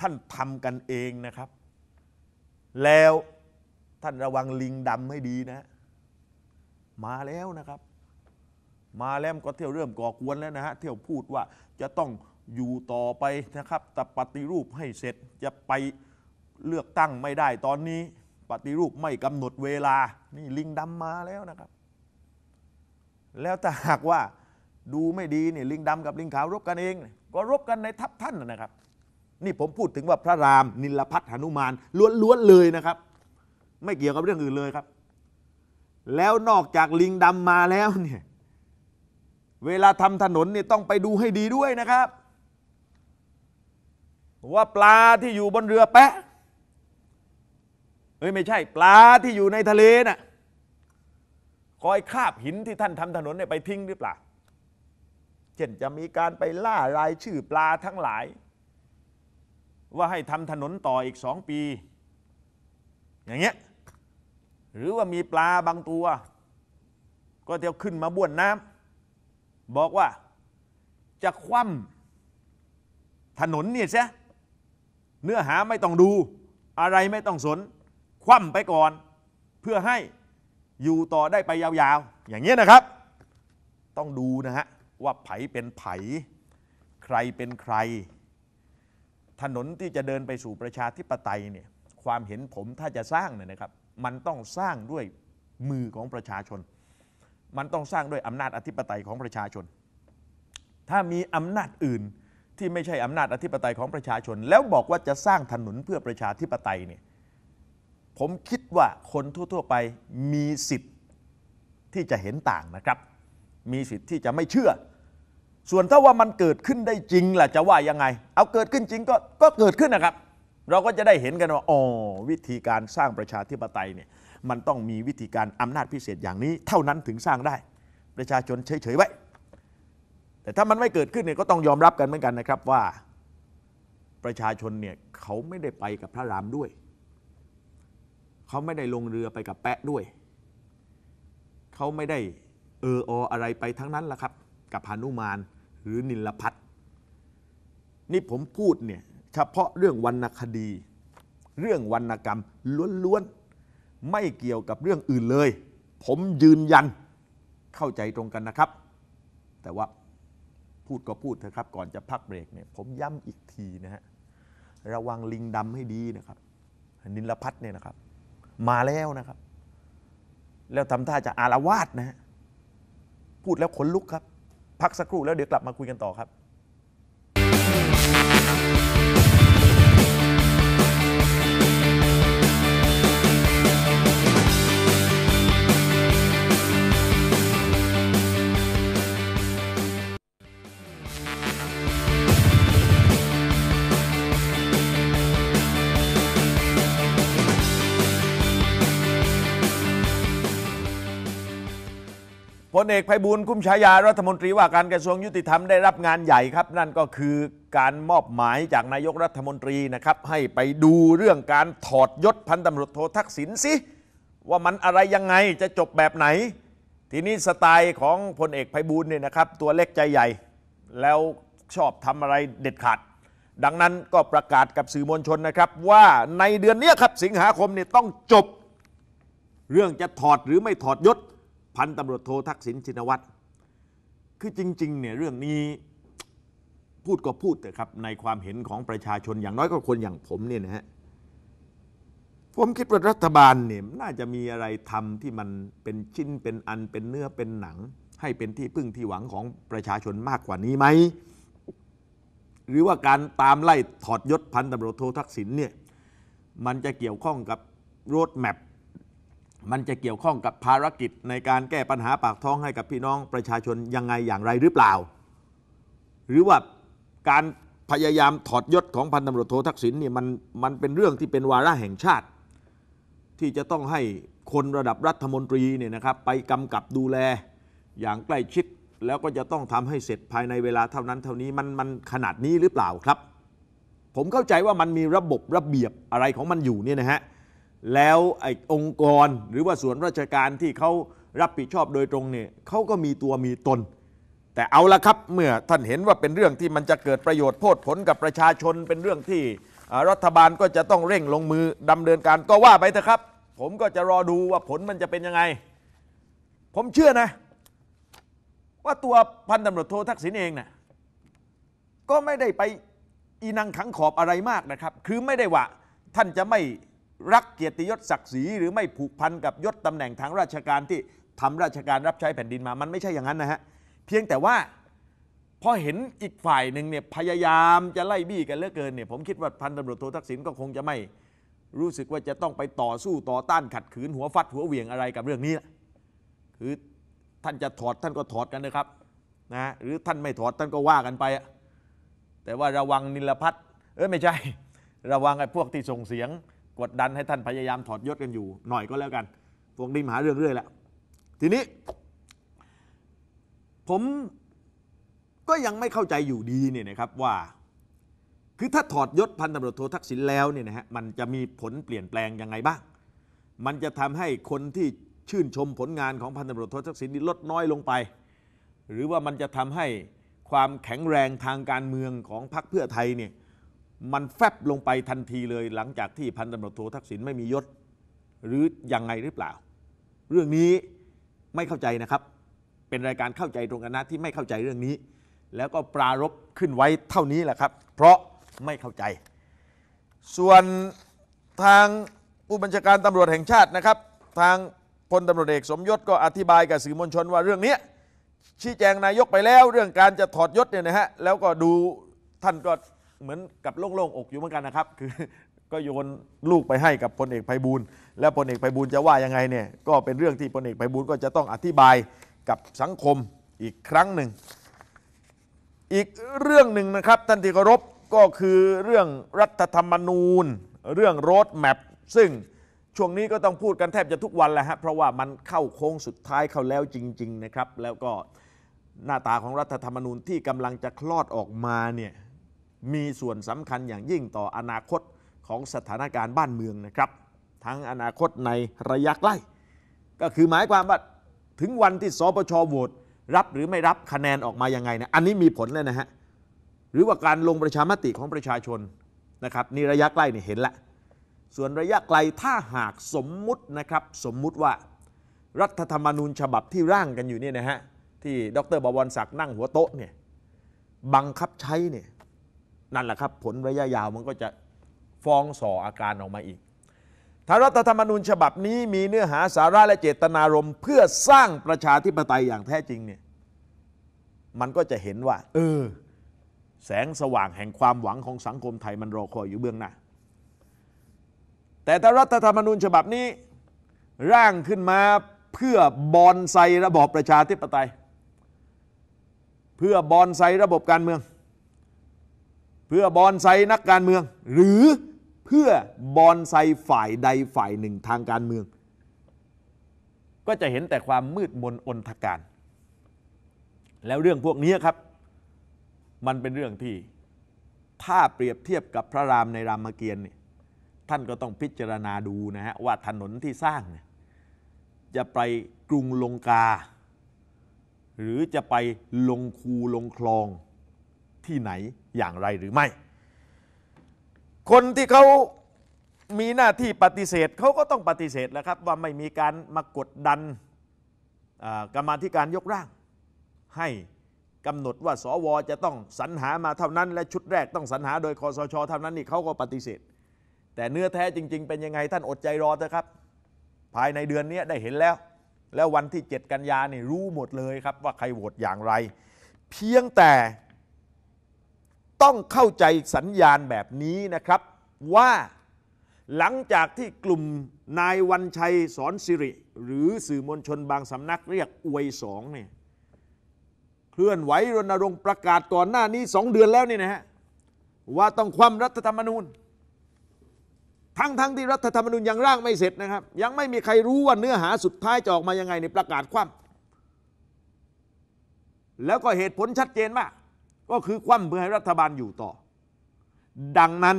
ท่านทำกันเองนะครับ แล้วท่านระวังลิงดำให้ดีนะ มาแล้วนะครับ มาแล้วก็เที่ยวเริ่มก่อกวนแล้วนะฮะเที่ยวพูดว่าจะต้องอยู่ต่อไปนะครับ แต่ปฏิรูปให้เสร็จจะไปเลือกตั้งไม่ได้ตอนนี้ ปฏิรูปไม่กำหนดเวลา นี่ลิงดำมาแล้วนะครับ แล้วถ้าหากว่าดูไม่ดีเนี่ยลิงดำกับลิงขาวรบกันเองก็รบกันในทัพท่านนะครับ นี่ผมพูดถึงว่าพระราม นิลพัฒหนุมานล้วนๆเลยนะครับ ไม่เกี่ยวกับเรื่องอื่นเลยครับ แล้วนอกจากลิงดำมาแล้วเนี่ยเวลาทำถนนเนี่ยต้องไปดูให้ดีด้วยนะครับว่าปลาที่อยู่บนเรือแปะเอ้ยไม่ใช่ ปลาที่อยู่ในทะเลนะ่ะคอยคาบหินที่ท่านทำถนนเนี่ยไปทิ้งหรือเปล่าเช่นจะมีการไปล่ารายชื่อปลาทั้งหลาย ว่าให้ทำถนนต่ออีกสองปี อย่างเงี้ยหรือว่ามีปลาบางตัว ก็เดี๋ยวขึ้นมาบ้วนน้ำบอกว่าจะคว่ำถนนเนี่ยใช่เนื้อหาไม่ต้องดู อะไรไม่ต้องสน คว่ำไปก่อน เพื่อให้อยู่ต่อได้ไปยาวๆ อย่างเงี้ยนะครับต้องดูนะฮะว่าไผเป็นไผใครเป็นใคร ถนนที่จะเดินไปสู่ประชาธิปไตยเนี่ย ความเห็นผมถ้าจะสร้างเนี่ยนะครับ มันต้องสร้างด้วยมือของประชาชน มันต้องสร้างด้วยอำนาจอธิปไตยของประชาชน ถ้ามีอำนาจอื่นที่ไม่ใช่อำนาจอธิปไตยของประชาชน แล้วบอกว่าจะสร้างถนนเพื่อประชาธิปไตยเนี่ยผมคิดว่าคนทั่วๆไปมีสิทธิ์ที่จะเห็นต่างนะครับมีสิทธิ์ที่จะไม่เชื่อ ส่วนถ้าว่ามันเกิดขึ้นได้จริงล่ะจะว่ายังไง เอาเกิดขึ้นจริงก็ก็เกิดขึ้นนะครับ เราก็จะได้เห็นกันว่าอ๋อวิธีการสร้างประชาธิปไตยเนี่ยมันต้องมีวิธีการอำนาจพิเศษอย่างนี้ เท่านั้นถึงสร้างได้ ประชาชนเฉยๆไว้ แต่ถ้ามันไม่เกิดขึ้นเนี่ยก็ต้องยอมรับกันเหมือนกันนะครับว่าประชาชนเนี่ยเขาไม่ได้ไปกับพระรามด้วย เขาไม่ได้ลงเรือไปกับแปะด้วย เขาไม่ได้เออออะไรไปทั้งนั้นละครับ กับพานุมานหรือนิลพัทนี่ผมพูดเนี่ยเฉพาะเรื่องวรรณคดี เรื่องวรรณกรรมล้วนๆไม่เกี่ยวกับเรื่องอื่นเลย ผมยืนยันเข้าใจตรงกันนะครับ แต่ว่าพูดก็พูดเถอะครับ ก่อนจะพักเบรกเนี่ยผมย้ำอีกทีนะฮะระวังลิงดำให้ดีนะครับ นิลพัทเนี่ยนะครับ มาแล้วนะครับ แล้วทำท่าจะอารวาสนะฮะพูดแล้วขนลุกครับพักสักครู่แล้วเดี๋ยวกลับมาคุยกันต่อครับพลเอกไพบูล์คุ้มฉายารัฐมนตรี ว่าการกระทรวงยุติธรรมได้รับงานใหญ่ครับ นั่นก็คือการมอบหมายจากนายกรัฐมนตรีนะครับ ให้ไปดูเรื่องการถอดยศพันตำรวจโททักษิณสิว่ามันอะไรยังไงจะจบแบบไหน ทีนี้สไตล์ของพลเอกไพบูล์เนี่ยนะครับตัวเล็กใจใหญ่ แล้วชอบทำอะไรเด็ดขาด ดังนั้นก็ประกาศกับสื่อมวลชนนะครับว่าในเดือนนี้ครับสิงหาคมเนี่ยต้องจบ เรื่องจะถอดหรือไม่ถอดยศพันตำรวจโททักษิณชินวัตรคือจริงๆเนี่ยเรื่องนี้พูดก็พูดแต่ครับในความเห็นของประชาชนอย่างน้อยก็คนอย่างผมเนี่ยนะฮะ ผมคิดว่ารัฐบาลเนี่ยน่าจะมีอะไรทำที่มันเป็นชิ้นเป็นอันเป็นเนื้อเป็นหนัง ให้เป็นที่พึ่งที่หวังของประชาชนมากกว่านี้ไหมหรือว่าการตามไล่ถอดยศพันตำรวจโททักษิณเนี่ยมันจะเกี่ยวข้องกับโรดแมพมันจะเกี่ยวข้องกับภารกิจในการแก้ปัญหาปากท้องให้กับพี่น้องประชาชนยังไงอย่างไรหรือเปล่า หรือว่าการพยายามถอดยศของพันตำรวจโททักษิณเนี่ยมันมันเป็นเรื่องที่เป็นวาระแห่งชาติ ที่จะต้องให้คนระดับรัฐมนตรีเนี่ยนะครับไปกำกับดูแลอย่างใกล้ชิดแล้วก็จะต้องทำให้เสร็จภายในเวลาเท่านั้น เท่านี้มันมันขนาดนี้หรือเปล่าครับ ผมเข้าใจว่ามันมีระบบระเบียบอะไรของมันอยู่เนี่ยนะฮะแล้วไอ้องค์กรหรือว่าส่วนราชการที่เขารับผิดชอบโดยตรงเนี่ยเขาก็มีตัวมีตน แต่เอาละครับเมื่อท่านเห็นว่าเป็นเรื่องที่มันจะเกิดประโยชน์โพดผลกับประชาชนเป็นเรื่องที่รัฐบาลก็จะต้องเร่งลงมือดำเนินการก็ว่าไปเถอะครับ ผมก็จะรอดูว่าผลมันจะเป็นยังไง ผมเชื่อนะ ว่าตัวพันตำรวจโททักษิณเองเนะ่ยก็ไม่ได้ไปอีนังขังขอบอะไรมากนะครับ คือไม่ได้ว่าท่านจะไม่รักเกียรติยศศักดิ์ศรีหรือไม่ผูกพันกับยศตำแหน่งทางราชการที่ทำราชการรับใช้แผ่นดินมา มันไม่ใช่อย่างนั้นนะฮะ เพียงแต่ว่าพอเห็นอีกฝ่ายหนึ่งเนี่ยพยายามจะไล่บี้กันเลือเกินเนี่ย ผมคิดว่าพันตำรวจโททักษิณก็คงจะไม่รู้สึกว่าจะต้องไปต่อสู้ต่อต้านขัดขืนหัวฟัดหัวเหวี่ยงอะไรกับเรื่องนี้ คือท่านจะถอดท่านก็ถอดกันนะครับนะหรือท่านไม่ถอดท่านก็ว่ากันไป แต่ว่าระวังนิลพัฒน์เออไม่ใช่ ระวังไอ้พวกที่ส่งเสียงกดดันให้ท่านพยายามถอดยศกันอยู่หน่อยก็แล้วกันฟวงดี้มหาเรื่องเรื่อยแหละทีนี้ ผมก็ยังไม่เข้าใจอยู่ดีเนี่ยนะครับว่า คือถ้าถอดยศพันตำรวจโททักษิณแล้วเนี่ยนะฮะ มันจะมีผลเปลี่ยนแปลงยังไงบ้าง มันจะทำให้คนที่ชื่นชมผลงาน ของพันตำรวจโททักษิณนี่ลดน้อยลงไป หรือว่ามันจะทำให้ความแข็งแรงทางการเมืองของพรรคเพื่อไทยเนี่ยมันแฟบลงไปทันทีเลยหลังจากที่พันตำรวจโททักษิณไม่มียศหรือยังไงหรือเปล่า เรื่องนี้ไม่เข้าใจนะครับ เป็นรายการเข้าใจตรงกันนะที่ไม่เข้าใจเรื่องนี้ แล้วก็ปรารบขึ้นไว้เท่านี้แหละครับ เพราะไม่เข้าใจ ส่วนทางผู้บัญชาการตำรวจแห่งชาตินะครับ ทางพลตำารวจเอกสมยศก็อธิบายกับสื่อมวลชนว่าเรื่องนี้ ชี้แจงนายกไปแล้ว เรื่องการจะถอดยศเนี่ยนะฮะแล้วก็ดูท่านก็เหมือนกับโล่งๆอกอยู่เหมือนกันนะครับ คือก็โยนลูกไปให้กับพลเอกไพบูลย์และพลเอกไพบูลย์จะว่ายังไงเนี่ย ก็เป็นเรื่องที่พลเอกไพบูลย์ก็จะต้องอธิบายกับสังคมอีกครั้งหนึ่ง อีกเรื่องหนึ่งนะครับท่านที่เคารพก็คือเรื่องรัฐธรรมนูญ เรื่องโรดแมพซึ่งช่วงนี้ก็ต้องพูดกันแทบจะทุกวันแหละฮะ เพราะว่ามันเข้าโค้งสุดท้ายเข้าแล้วจริง ๆนะครับ แล้วก็หน้าตาของรัฐธรรมนูญที่กำลังจะคลอดออกมาเนี่ยมีส่วนสำคัญอย่างยิ่งต่ออนาคตของสถานการณ์บ้านเมืองนะครับ ทั้งอนาคตในระยะใกล้ก็คือหมายความว่าถึงวันที่สปชโหวตรับหรือไม่รับคะแนนออกมายังไงนะอันนี้มีผลเลยนะฮะหรือว่าการลงประชามติของประชาชนนะครับนี่ระยะใกล้เนี่ยเห็นละส่วนระยะไกลถ้าหากสมมุตินะครับ สมมุติว่ารัฐธรรมนูญฉบับที่ร่างกันอยู่เนี่ยนะฮะที่ดรบวรศักดิ์นั่งหัวโต๊ะเนี่ยบังคับใช้เนี่ยนั่นแหละครับผลระยะยาวมันก็จะฟ้องส่ออาการออกมาอีก ถ้ารัฐธรรมนูญฉบับนี้ มีเนื้อหาสาระและเจตนารมณ์ เพื่อสร้างประชาธิปไตยอย่างแท้จริงเนี่ย มันก็จะเห็นว่าเออแสงสว่างแห่งความหวังของสังคมไทยมันรอคอยอยู่เบื้องหน้า แต่ถ้ารัฐธรรมนูญฉบับนี้ร่างขึ้นมาเพื่อบอนไซระบอบประชาธิปไตย เพื่อบอนไซระบบการเมืองเพื่อบอนไซนักการเมือง หรือเพื่อบอนไซฝ่ายใดฝ่ายหนึ่งทางการเมือง ก็จะเห็นแต่ความมืดมนอนทการ แล้วเรื่องพวกนี้ครับมันเป็นเรื่องที่ถ้าเปรียบเทียบกับพระรามในรามเกียรติ์ท่านก็ต้องพิจารณาดูนะฮะว่าถนนที่สร้างเนี่ยจะไปกรุงลงกา หรือจะไปลงคูลงคลองที่ไหนอย่างไรหรือไม่ คนที่เขามีหน้าที่ปฏิเสธเขาก็ต้องปฏิเสธแล้วครับ ว่าไม่มีการมากดดันกรรมธิการยกร่าง ให้กำหนดว่า สว จะต้องสรรหามาเท่านั้น และชุดแรกต้องสรรหา โดยคอสชเท่านั้นนี่เขาก็ปฏิเสธ แต่เนื้อแท้จริงๆเป็นยังไง ท่านอดใจรอเถอะครับ ภายในเดือนนี้ได้เห็นแล้ว แล้ววันที่7กันยานี่รู้หมดเลยครับ ว่าใครโหวตอย่างไร เพียงแต่ต้องเข้าใจสัญญาณแบบนี้นะครับว่าหลังจากที่กลุ่มนายวันชัยสอนสิริ หรือสื่อมวลชนบางสำนักเรียกอวยสองเนี่ยเคลื่อนไหวรณรงค์ประกาศก่อนหน้านี้สองเดือนแล้วนี่นะฮะว่าต้องความรัฐธรรมนูญ ทั้งๆทที่รัฐธรรมนูญยังร่างไม่เสร็จนะครับ ยังไม่มีใครรู้ว่าเนื้อหาสุดท้ายจะออกมายังไงในประกาศความแล้วก็เหตุผลชัดเจนมากก็คือคว่ำเพื่อให้รัฐบาลอยู่ต่อ ดังนั้น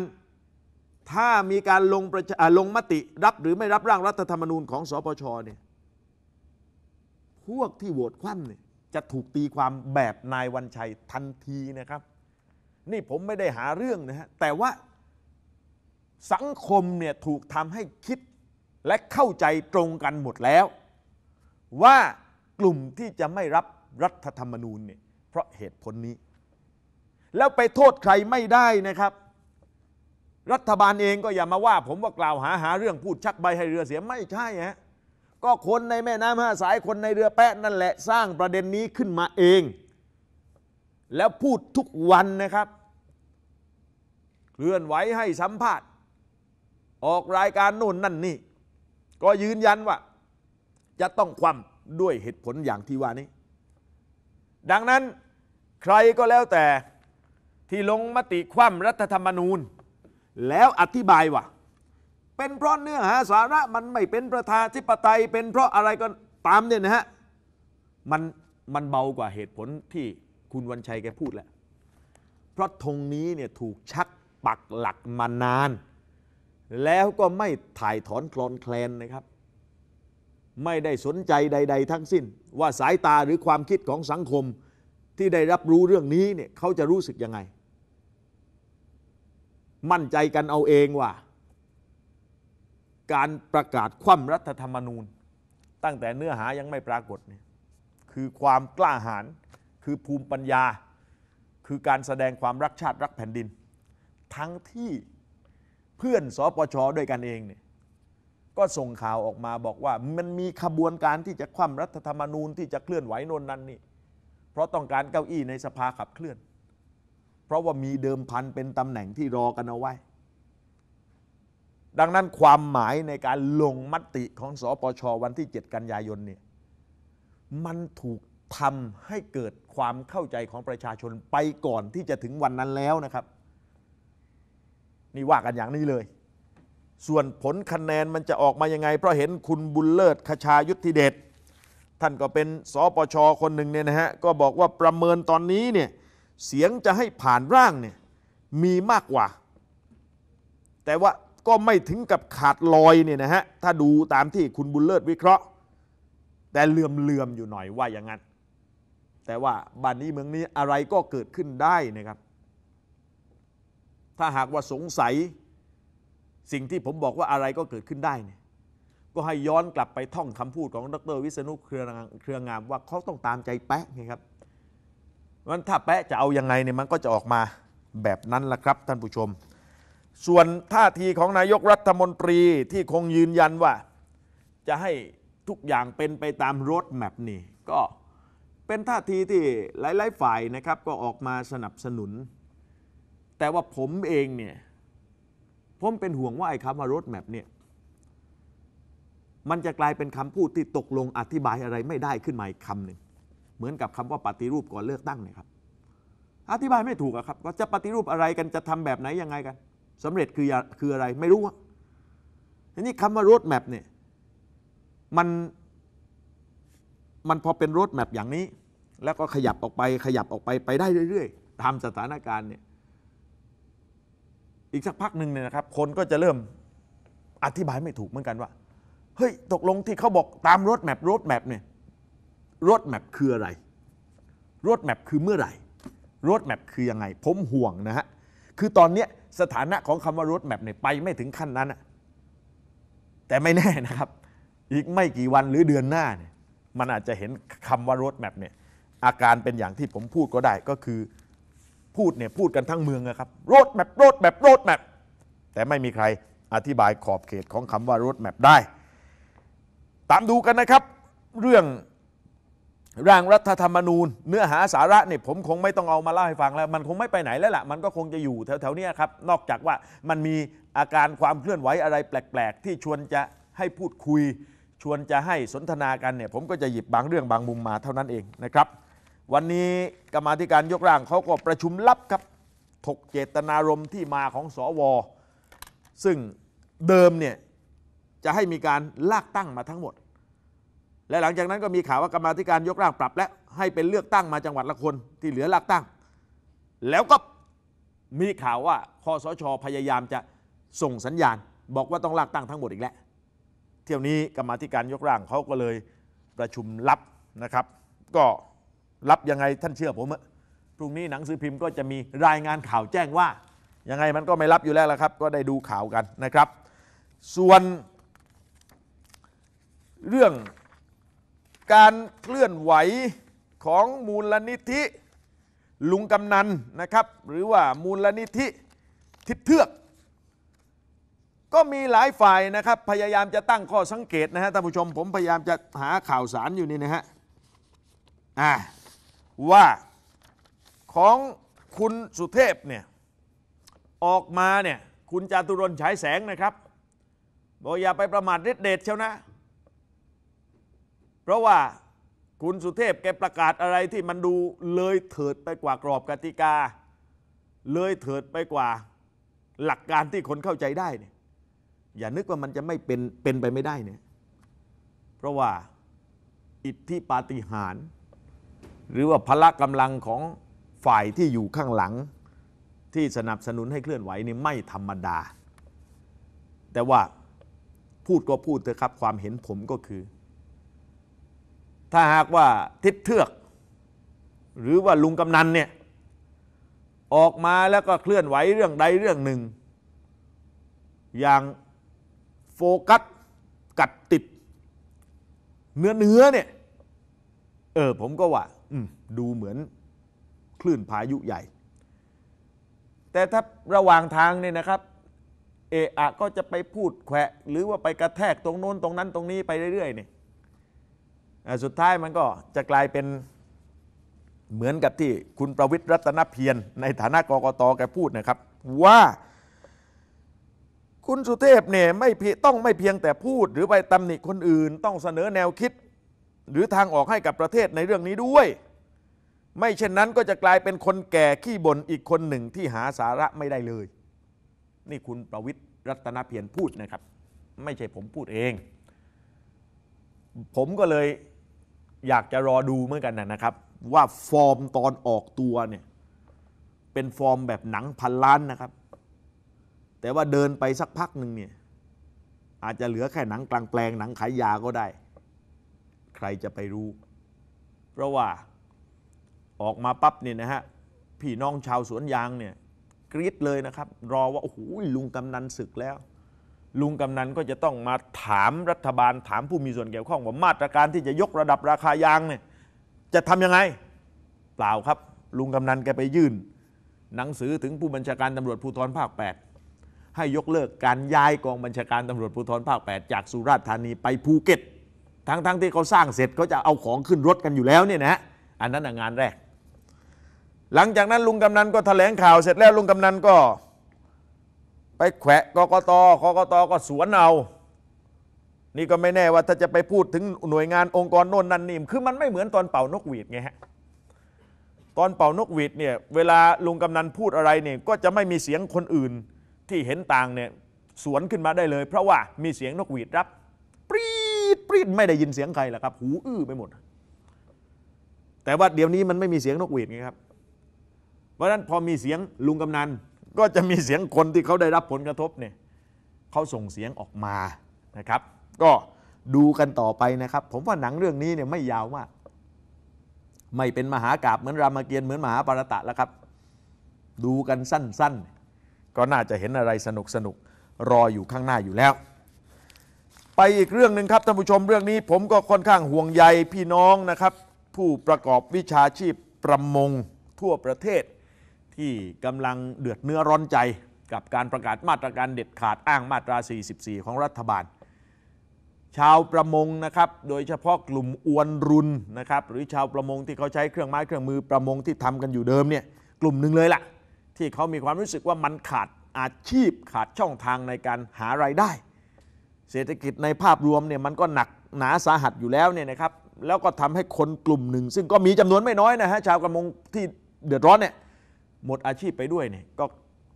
ถ้ามีการลงประชาลงมติรับหรือไม่รับร่างรัฐธรรมนูญของสปชเนี่ย พวกที่โหวตคว่ำเนี่ยจะถูกตีความแบบนายวันชัยทันทีนะครับ นี่ผมไม่ได้หาเรื่องนะฮะ แต่ว่าสังคมเนี่ยถูกทำให้คิดและเข้าใจตรงกันหมดแล้ว ว่ากลุ่มที่จะไม่รับรัฐธรรมนูญเนี่ยเพราะเหตุผลนี้แล้วไปโทษใครไม่ได้นะครับ รัฐบาลเองก็อย่ามาว่าผมว่ากล่าวหาหาเรื่องพูดชักใบให้เรือเสียไม่ใช่ฮะ ก็คนในแม่น้ำห้าสายคนในเรือแปะนั่นแหละสร้างประเด็นนี้ขึ้นมาเอง แล้วพูดทุกวันนะครับ เคลื่อนไหวให้สัมภาษณ์ ออกรายการโน่นนั่นนี่ ก็ยืนยันว่า จะต้องความด้วยเหตุผลอย่างที่ว่านี้ ดังนั้นใครก็แล้วแต่ที่ลงมติคว่ำรัฐธรรมนูญ แล้วอธิบายว่า เป็นเพราะเนื้อหาสาระมันไม่เป็นประธาธิปไตย เป็นเพราะอะไรก็ตามเนี่ยนะฮะมันมันเบากว่าเหตุผลที่คุณวันชัยแกพูดแหละเพราะธงนี้เนี่ยถูกชักปักหลักมานาน แล้วก็ไม่ถ่ายถอนคลอนแคลนนะครับ ไม่ได้สนใจใด ๆ ทั้งสิ้น ว่าสายตาหรือความคิดของสังคมที่ได้รับรู้เรื่องนี้เนี่ยเขาจะรู้สึกยังไงมั่นใจกันเอาเองว่าการประกาศคว่ำรัฐธรรมนูญ ตั้งแต่เนื้อหายังไม่ปรากฏเนี่ยคือความกล้าหาญคือภูมิปัญญา คือการแสดงความรักชาติรักแผ่นดิน ทั้งที่เพื่อนสปชด้วยกันเองเนี่ยก็ส่งข่าวออกมาบอกว่า มันมีขบวนการที่จะคว่ำรัฐธรรมนูญ ที่จะเคลื่อนไหวนนนั้นนี่เพราะต้องการเก้าอี้ในสภาขับเคลื่อนเพราะว่ามีเดิมพันเป็นตำแหน่งที่รอกันเอาไว้ ดังนั้นความหมายในการลงมติของสอปช วันที่ 7 กันยายนเนี่ยมันถูกทำให้เกิดความเข้าใจของประชาชนไปก่อนที่จะถึงวันนั้นแล้วนะครับ นี่ว่ากันอย่างนี้เลย ส่วนผลคะแนนมันจะออกมายังไง เพราะเห็นคุณบุญเลิศขชายุทธิเดชท่านก็เป็นสปช คนหนึ่งเนี่ยนะฮะก็บอกว่าประเมินตอนนี้เนี่ยเสียงจะให้ผ่านร่างเนี่ยมีมากกว่า แต่ว่าก็ไม่ถึงกับขาดลอยเนี่ยนะฮะถ้าดูตามที่คุณบุญเลิศวิเคราะห์ แต่เลื่อมๆอยู่หน่อยว่าอย่างนั้น แต่ว่าบ้านนี้เมืองนี้อะไรก็เกิดขึ้นได้นะครับ ถ้าหากว่าสงสัยสิ่งที่ผมบอกว่าอะไรก็เกิดขึ้นได้เนี่ยก็ให้ย้อนกลับไปท่องคำพูดของ ดรวิษณุเครืองามว่าเขาต้องตามใจแป๊ะไงครับมันถ้าแปะจะเอายังไงเนี่ยมันก็จะออกมาแบบนั้นละครับท่านผู้ชม ส่วนท่าทีของนายกรัฐมนตรีที่คงยืนยันว่า จะให้ทุกอย่างเป็นไปตามรถแมพนี่ก็เป็นท่าทีที่หลาย ๆ ฝ่ายนะครับ ก็ออกมาสนับสนุน แต่ว่าผมเองเนี่ยผมเป็นห่วงว่าไอ้คำว่ารถแมพเนี่ยมันจะกลายเป็นคำพูดที่ตกลงอธิบายอะไรไม่ได้ขึ้นมาอีกคำหนึ่งเหมือนกับคำว่าปฏิรูปก่อนเลือกตั้งเนี่ยครับ อธิบายไม่ถูกอะครับว่าจะปฏิรูปอะไรกันจะทำแบบไหนยังไงกัน สำเร็จคือคืออะไรไม่รู้อะทีนี้คำว่าโรดแมพเนี่ยมันมันพอเป็นโรดแมพอย่างนี้ แล้วก็ขยับออกไป ขยับออกไปไปได้เรื่อย ๆ ตามสถานการณ์เนี่ยอีกสักพักหนึ่งเนี่ยนะครับ คนก็จะเริ่มอธิบายไม่ถูกเหมือนกันว่าเฮ้ยตกลงที่เขาบอกตามรถแมพรถแมพเนี่ยรถแมพคืออะไรรถแมพคือเมื่อไหร่รถแมพคือยังไง ผมห่วงนะฮะ คือตอนนี้สถานะของคำว่ารถแมพเนี่ยไปไม่ถึงขั้นนั้น แต่ไม่แน่นะครับ อีกไม่กี่วันหรือเดือนหน้าเนี่ย มันอาจจะเห็นคำว่ารถแมพเนี่ย อาการเป็นอย่างที่ผมพูดก็ได้ ก็คือ พูดเนี่ยพูดกันทั้งเมืองนะครับรถแมพรถแมพรถแมพแต่ไม่มีใครอธิบายขอบเขตของคำว่ารถแมพได้ ตามดูกันนะครับ เรื่องร่างรัฐธรรมนูญ เนื้อหาสาระเนี่ยผมคงไม่ต้องเอามาเล่าให้ฟังแล้วมันคงไม่ไปไหนแล้วล่ะมันก็คงจะอยู่แถวๆนี้ครับนอกจากว่ามันมีอาการความเคลื่อนไหวอะไรแปลกๆ ที่ชวนจะให้พูดคุย ชวนจะให้สนทนากันเนี่ยผมก็จะหยิบบางเรื่องบางมุมมาเท่านั้นเองนะครับ วันนี้กรรมาธิการยกร่างเขาก็ประชุมลับครับถกเจตนารมณ์ที่มาของสอวอซึ่งเดิมเนี่ยจะให้มีการลากตั้งมาทั้งหมดและหลังจากนั้นก็มีข่าวว่ากรรมธิการยกร่างปรับ และให้เป็นเลือกตั้งมาจังหวัดละคนที่เหลือหลักตั้ง แล้วก็มีข่าวว่าคอสชพยายามจะส่งสัญญาณ บอกว่าต้องลากตั้งทั้งหมดอีกแล้วเที่ยวนี้กรรมธิการยกร่างเขาก็เลยประชุมลับนะครับ ก็รับยังไงท่านเชื่อผมพรุ่งนี้หนังสือพิมพ์ก็จะมีรายงานข่าวแจ้งว่า ยังไงมันก็ไม่รับอยู่แล้วละครับ ก็ได้ดูข่าวกันนะครับ ส่วนเรื่องการเคลื่อนไหวของมูลนิธิลุงกำนันนะครับ หรือว่ามูลนิธิทิศเทือกก็มีหลายฝ่ายนะครับพยายามจะตั้งข้อสังเกตนะฮะท่านผู้ชมผมพยายามจะหาข่าวสารอยู่นี่นะฮะอ่าว่าของคุณสุเทพเนี่ยออกมาเนี่ยคุณจตุรนฉายแสงนะครับบอกอย่าไปประมาทฤทธิเดชเชียวนะเพราะว่าคุณ สุเทพแกประกาศอะไรที่มันดูเลยเถิดไปกว่ากรอบกติกาเลยเถิดไปกว่าหลักการที่คนเข้าใจได้เนี่ยอย่านึกว่ามันจะไม่เป็นเป็นไปไม่ได้เนี่ยเพราะว่าอิทธิปาฏิหาริย์หรือว่าพละกำลังของฝ่ายที่อยู่ข้างหลังที่สนับสนุนให้เคลื่อนไหวนี่ไม่ธรรมดา แต่ว่าพูดก็พูดเถอะครับความเห็นผมก็คือถ้าหากว่าทิศเทือก หรือว่าลุงกำนันเนี่ยออกมาแล้วก็เคลื่อนไหวเรื่องใดเรื่องหนึ่ง อย่างโฟกัสกัดติดเนื้อเนื้อเนี่ยเออผมก็ว่าดูเหมือนคลื่นพายุใหญ่ แต่ถ้าระหว่างทางเนี่ยนะครับเอะอะก็จะไปพูดแขวะหรือว่าไปกระแทกตรงโน้นตรงนั้นตรงนี้ไปเรื่อยๆเนี่ยสุดท้ายมันก็จะกลายเป็นเหมือนกับที่คุณประวิตรรัตนเพียรในฐานะกกตแกพูดนะครับ ว่า คุณสุเทพเนี่ยไม่ต้องไม่เพียงแต่พูด หรือไปตำหนิคนอื่น ต้องเสนอแนวคิด หรือทางออกให้กับประเทศในเรื่องนี้ด้วย ไม่เช่นนั้นก็จะกลายเป็นคนแก่ขี้บ่นอีกคนหนึ่งที่หาสาระไม่ได้เลย นี่คุณประวิตรรัตนเพียรพูดนะครับ ไม่ใช่ผมพูดเอง ผมก็เลยอยากจะรอดูเหมือนกันนะครับ ว่าฟอร์มตอนออกตัวเนี่ยเป็นฟอร์มแบบหนังพันล้านนะครับ แต่ว่าเดินไปสักพักหนึ่งเนี่ยอาจจะเหลือแค่หนังกลางแปลงหนังขายยาก็ได้ ใครจะไปรู้ เพราะว่า ออกมาปั๊บเนี่ยนะฮะพี่น้องชาวสวนยางเนี่ยกรี๊ดเลยนะครับ รอว่า โอ้โหลุงกำนันศึกแล้วลุงกำนันก็จะต้องมาถามรัฐบาลถามผู้มีส่วนเกี่ยวข้องว่ามาตรการที่จะยกระดับราคายางเนี่ยจะทำยังไง เปล่าครับ ลุงกำนันแกไปยื่น หนังสือถึงผู้บัญชาการตำรวจภูธรภาค 8 ให้ยกเลิกการย้ายกองบัญชาการตำรวจภูธรภาค 8 จากสุราษฎร์ธานีไปภูเก็ต ทั้งๆทที่เขาสร้างเสร็จเขาจะเอาของขึ้นรถกันอยู่แล้วเนี่ยนะอันนั้นงานแรก หลังจากนั้นลุงกำนันก็แถลงข่าวเสร็จแล้วลุงกำนันก็ไปแขวะกกตกกตก็สวนเอา นี่ก็ไม่แน่ว่าถ้าจะไปพูดถึงหน่วยงานองค์กรโน่นนั่นนี่คือมันไม่เหมือนตอนเป่านกหวีดไงฮะ ตอนเป่านกหวีดเนี่ยเวลาลุงกำนันพูดอะไรเนี่ยก็จะไม่มีเสียงคนอื่นที่เห็นต่างเนี่ยสวนขึ้นมาได้เลย เพราะว่ามีเสียงนกหวีดรับปรีดปรีดไม่ได้ยินเสียงใครหรอกครับ หูอื้อไปหมด แต่ว่าเดี๋ยวนี้มันไม่มีเสียงนกหวีดไงครับ เพราะฉะนั้นพอมีเสียงลุงกำนันก็จะมีเสียงคนที่เขาได้รับผลกระทบเนี่ยเขาส่งเสียงออกมานะครับ ก็ดูกันต่อไปนะครับ ผมว่าหนังเรื่องนี้เนี่ยไม่ยาวมากไม่เป็นมหากราบเหมือนรามเกียรติ์เหมือนมหาปรตะแล้วครับ ดูกันสั้นๆก็น่าจะเห็นอะไรสนุกสนุกรออยู่ข้างหน้าอยู่แล้ว ไปอีกเรื่องหนึ่งครับท่านผู้ชมเรื่องนี้ ผมก็ค่อนข้างห่วงใยพี่น้องนะครับ ผู้ประกอบวิชาชีพประมงทั่วประเทศที่กำลังเดือดเนื้อร้อนใจกับการประกาศมาตรการเด็ดขาดอ้างมาตรา 44 ของรัฐบาล ชาวประมงนะครับ โดยเฉพาะกลุ่มอวนรุนนะครับ หรือชาวประมงที่เขาใช้เครื่องไม้เครื่องมือประมงที่ทำกันอยู่เดิมเนี่ย กลุ่มหนึ่งเลยล่ะ ที่เขามีความรู้สึกว่ามันขาดอาชีพขาดช่องทางในการหารายได้ เศรษฐกิจในภาพรวมเนี่ยมันก็หนักหนาสาหัสอยู่แล้วเนี่ยนะครับ แล้วก็ทำให้คนกลุ่มหนึ่งซึ่งก็มีจำนวนไม่น้อยนะฮะ ชาวประมงที่เดือดร้อนเนี่ยหมดอาชีพไปด้วยเนี่ยก็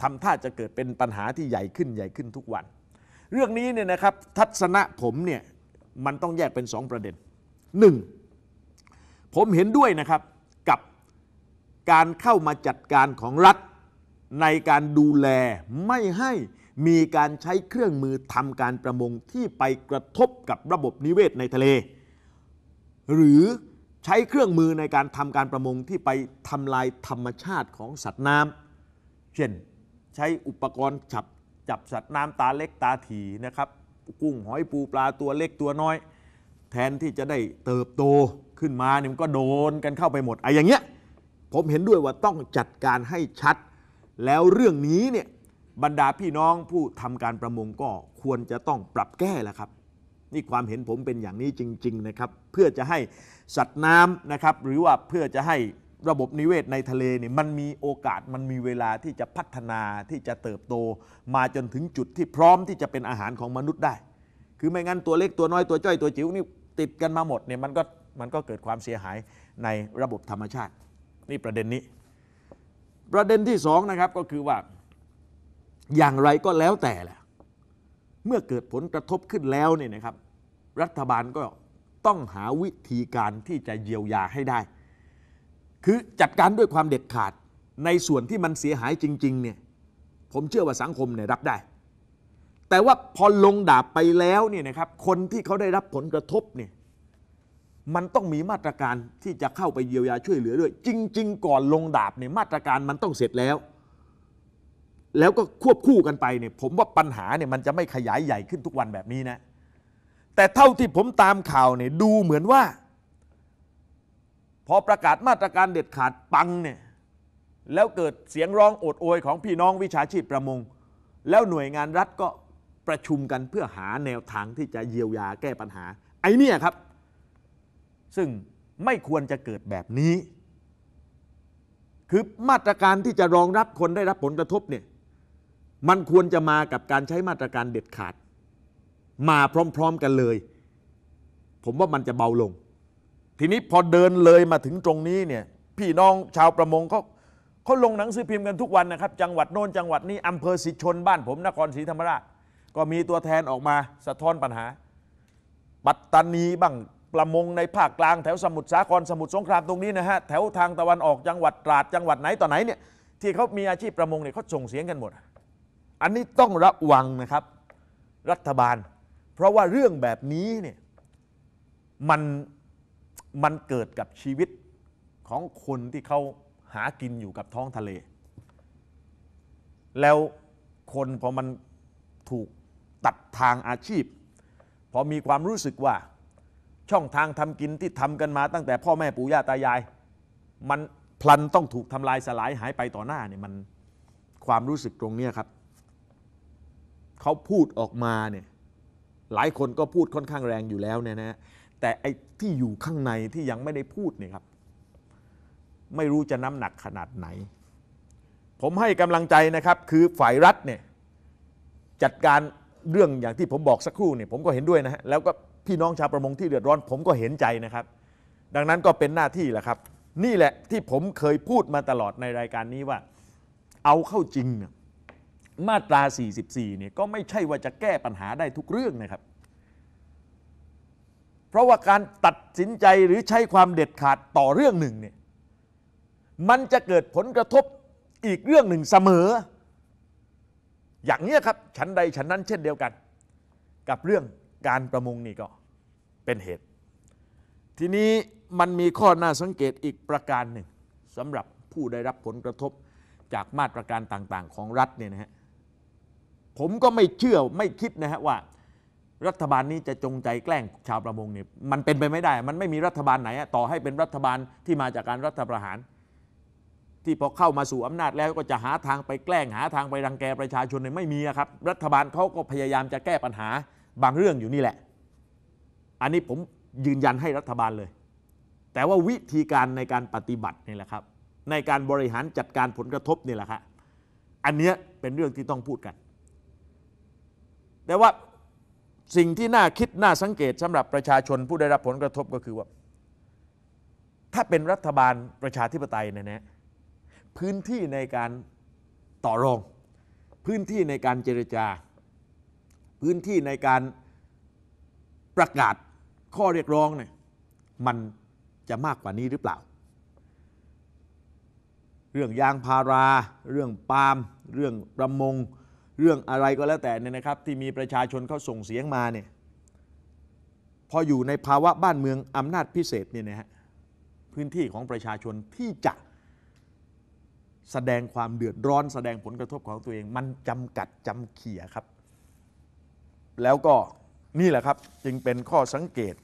ทำท่าจะเกิดเป็นปัญหาที่ใหญ่ขึ้นใหญ่ขึ้นทุกวัน เรื่องนี้เนี่ยนะครับ ทัศนะผมเนี่ยมันต้องแยกเป็น 2 ประเด็น 1. ผมเห็นด้วยนะครับกับการเข้ามาจัดการของรัฐในการดูแลไม่ให้มีการใช้เครื่องมือทำการประมงที่ไปกระทบกับระบบนิเวศในทะเล หรือใช้เครื่องมือในการทำการประมงที่ไปทำลายธรรมชาติของสัตว์น้ำเช่นใช้อุปกรณ์จับจับสัตว์น้ำตาเล็กตาถีนะครับ กุ้งหอยปูปลาตัวเล็กตัวน้อย แทนที่จะได้เติบโตขึ้นมาเนี่ยมันก็โดนกันเข้าไปหมดไอ้อย่างเงี้ยผมเห็นด้วยว่าต้องจัดการให้ชัด แล้วเรื่องนี้เนี่ยบรรดาพี่น้องผู้ทำการประมงก็ควรจะต้องปรับแก้แหละครับนี่ความเห็นผมเป็นอย่างนี้จริงๆนะครับเพื่อจะให้สัตว์น้ำนะครับหรือว่าเพื่อจะให้ระบบนิเวศในทะเลเนี่ยมันมีโอกาสมันมีเวลาที่จะพัฒนาที่จะเติบโตมาจนถึงจุดที่พร้อมที่จะเป็นอาหารของมนุษย์ได้ คือไม่งั้นตัวเล็กตัวน้อยตัวจ้อยตัวจิ๋วนี่ติดกันมาหมดเนี่ยมันก็มันก็เกิดความเสียหายในระบบธรรมชาติ นี่ประเด็นนี้ ประเด็นที่สองนะครับก็คือว่าอย่างไรก็แล้วแต่แหละเมื่อเกิดผลกระทบขึ้นแล้วเนี่ยนะครับ รัฐบาลก็ต้องหาวิธีการที่จะเยียวยาให้ได้ คือจัดการด้วยความเด็ดขาดในส่วนที่มันเสียหายจริงๆเนี่ยผมเชื่อว่าสังคมเนี่ยรับได้ แต่ว่าพอลงดาบไปแล้วเนี่ยนะครับคนที่เขาได้รับผลกระทบเนี่ยมันต้องมีมาตรการที่จะเข้าไปเยียวยาช่วยเหลือด้วยจริง ๆ ก่อนลงดาบเนี่ยมาตรการมันต้องเสร็จแล้วแล้วก็ควบคู่กันไปเนี่ยผมว่าปัญหาเนี่ยมันจะไม่ขยายใหญ่ขึ้นทุกวันแบบนี้นะแต่เท่าที่ผมตามข่าวเนี่ยดูเหมือนว่า พอประกาศมาตรการเด็ดขาดปังเนี่ยแล้วเกิดเสียงร้องโอดโอยของพี่น้องวิชาชีพประมง แล้วหน่วยงานรัฐก็ประชุมกันเพื่อหาแนวทางที่จะเยียวยาแก้ปัญหา ไอ้นี่ครับ ซึ่งไม่ควรจะเกิดแบบนี้ คือมาตรการที่จะรองรับคนได้รับผลกระทบเนี่ยมันควรจะมากับการใช้มาตรการเด็ดขาด มาพร้อมๆกันเลย ผมว่ามันจะเบาลง ทีนี้พอเดินเลยมาถึงตรงนี้เนี่ยพี่น้องชาวประมงเขาเขาลงหนังสือพิมพ์กันทุกวันนะครับ จังหวัดโน้นจังหวัดนี้อำเภอสิชนบ้านผมนครศรีธรรมราชก็มีตัวแทนออกมาสะท้อนปัญหา ปัตตานีบ้าง ประมงในภาคกลาง แถวสมุทรสาครสมุทรสงครามตรงนี้นะฮะแถวทางตะวันออกจังหวัดตราดจังหวัดไหนต่อไหนเนี่ยที่เขามีอาชีพประมงเนี่ยเขาส่งเสียงกันหมดอันนี้ต้องระวังนะครับรัฐบาล เพราะว่าเรื่องแบบนี้เนี่ยมันมันเกิดกับชีวิตของคนที่เขาหากินอยู่กับท้องทะเล แล้วคนพอมันถูกตัดทางอาชีพ พอมีความรู้สึกว่าช่องทางทำกินที่ทำกันมาตั้งแต่พ่อแม่ปู่ย่าตายายมันพลันต้องถูกทำลายสลายหายไปต่อหน้าเนี่ยมันความรู้สึกตรงนี้ครับเขาพูดออกมาเนี่ยหลายคนก็พูดค่อนข้างแรงอยู่แล้วเนี่ยนะแต่ไอ้ที่อยู่ข้างในที่ยังไม่ได้พูดเนี่ยครับไม่รู้จะน้ำหนักขนาดไหน ผมให้กำลังใจนะครับ คือฝ่ายรัฐเนี่ยจัดการเรื่องอย่างที่ผมบอกสักครู่เนี่ยผมก็เห็นด้วยนะฮะแล้วก็พี่น้องชาวประมงที่เดือดร้อน ผมก็เห็นใจนะครับ ดังนั้นก็เป็นหน้าที่แหละครับ นี่แหละที่ผมเคยพูดมาตลอดในรายการนี้ว่า เอาเข้าจริงเนี่ยมาตรา 44 เนี่ยก็ไม่ใช่ว่าจะแก้ปัญหาได้ทุกเรื่องนะครับ เพราะว่าการตัดสินใจหรือใช้ความเด็ดขาดต่อเรื่องหนึ่งเนี่ย มันจะเกิดผลกระทบอีกเรื่องหนึ่งเสมอ อย่างนี้ครับชั้นใดชั้นนั้นเช่นเดียวกันกับเรื่องการประมงนี่ก็เป็นเหตุ ทีนี้มันมีข้อน่าสังเกตอีกประการหนึ่งสำหรับผู้ได้รับผลกระทบจากมาตรการต่าง ๆ ของรัฐเนี่ยนะฮะผมก็ไม่เชื่อไม่คิดนะฮะว่ารัฐบาลนี้จะจงใจแกล้งชาวประมงเนี่ยมันเป็นไปไม่ได้ มันไม่มีรัฐบาลไหนอะต่อให้เป็นรัฐบาลที่มาจากการรัฐประหาร ที่พอเข้ามาสู่อำนาจแล้วก็จะหาทางไปแกล้งหาทางไปรังแกประชาชนเนี่ยไม่มีครับ รัฐบาลเขาก็พยายามจะแก้ปัญหาบางเรื่องอยู่นี่แหละ อันนี้ผมยืนยันให้รัฐบาลเลย แต่ว่าวิธีการในการปฏิบัตินี่แหละครับในการบริหารจัดการผลกระทบนี่แหละครับอันเนี้ยเป็นเรื่องที่ต้องพูดกันแต่ว่าสิ่งที่น่าคิดน่าสังเกตสำหรับประชาชนผู้ได้รับผลกระทบก็คือว่า ถ้าเป็นรัฐบาลประชาธิปไตยเนี่ยนะพื้นที่ในการต่อรอง พื้นที่ในการเจรจา พื้นที่ในการประกาศข้อเรียกร้องเนี่ยมันจะมากกว่านี้หรือเปล่า เรื่องยางพารา เรื่องปาล์มเรื่องประมงเรื่องอะไรก็แล้วแต่เนี่ยนะครับ ที่มีประชาชนเขาส่งเสียงมาเนี่ยพออยู่ในภาวะบ้านเมืองอำนาจพิเศษเนี่ยนะฮะพื้นที่ของประชาชนที่จะแสดงความเดือดร้อนแสดงผลกระทบของตัวเองมันจำกัดจำเขี่ยครับ แล้วก็นี่แหละครับจึงเป็นข้อสังเกต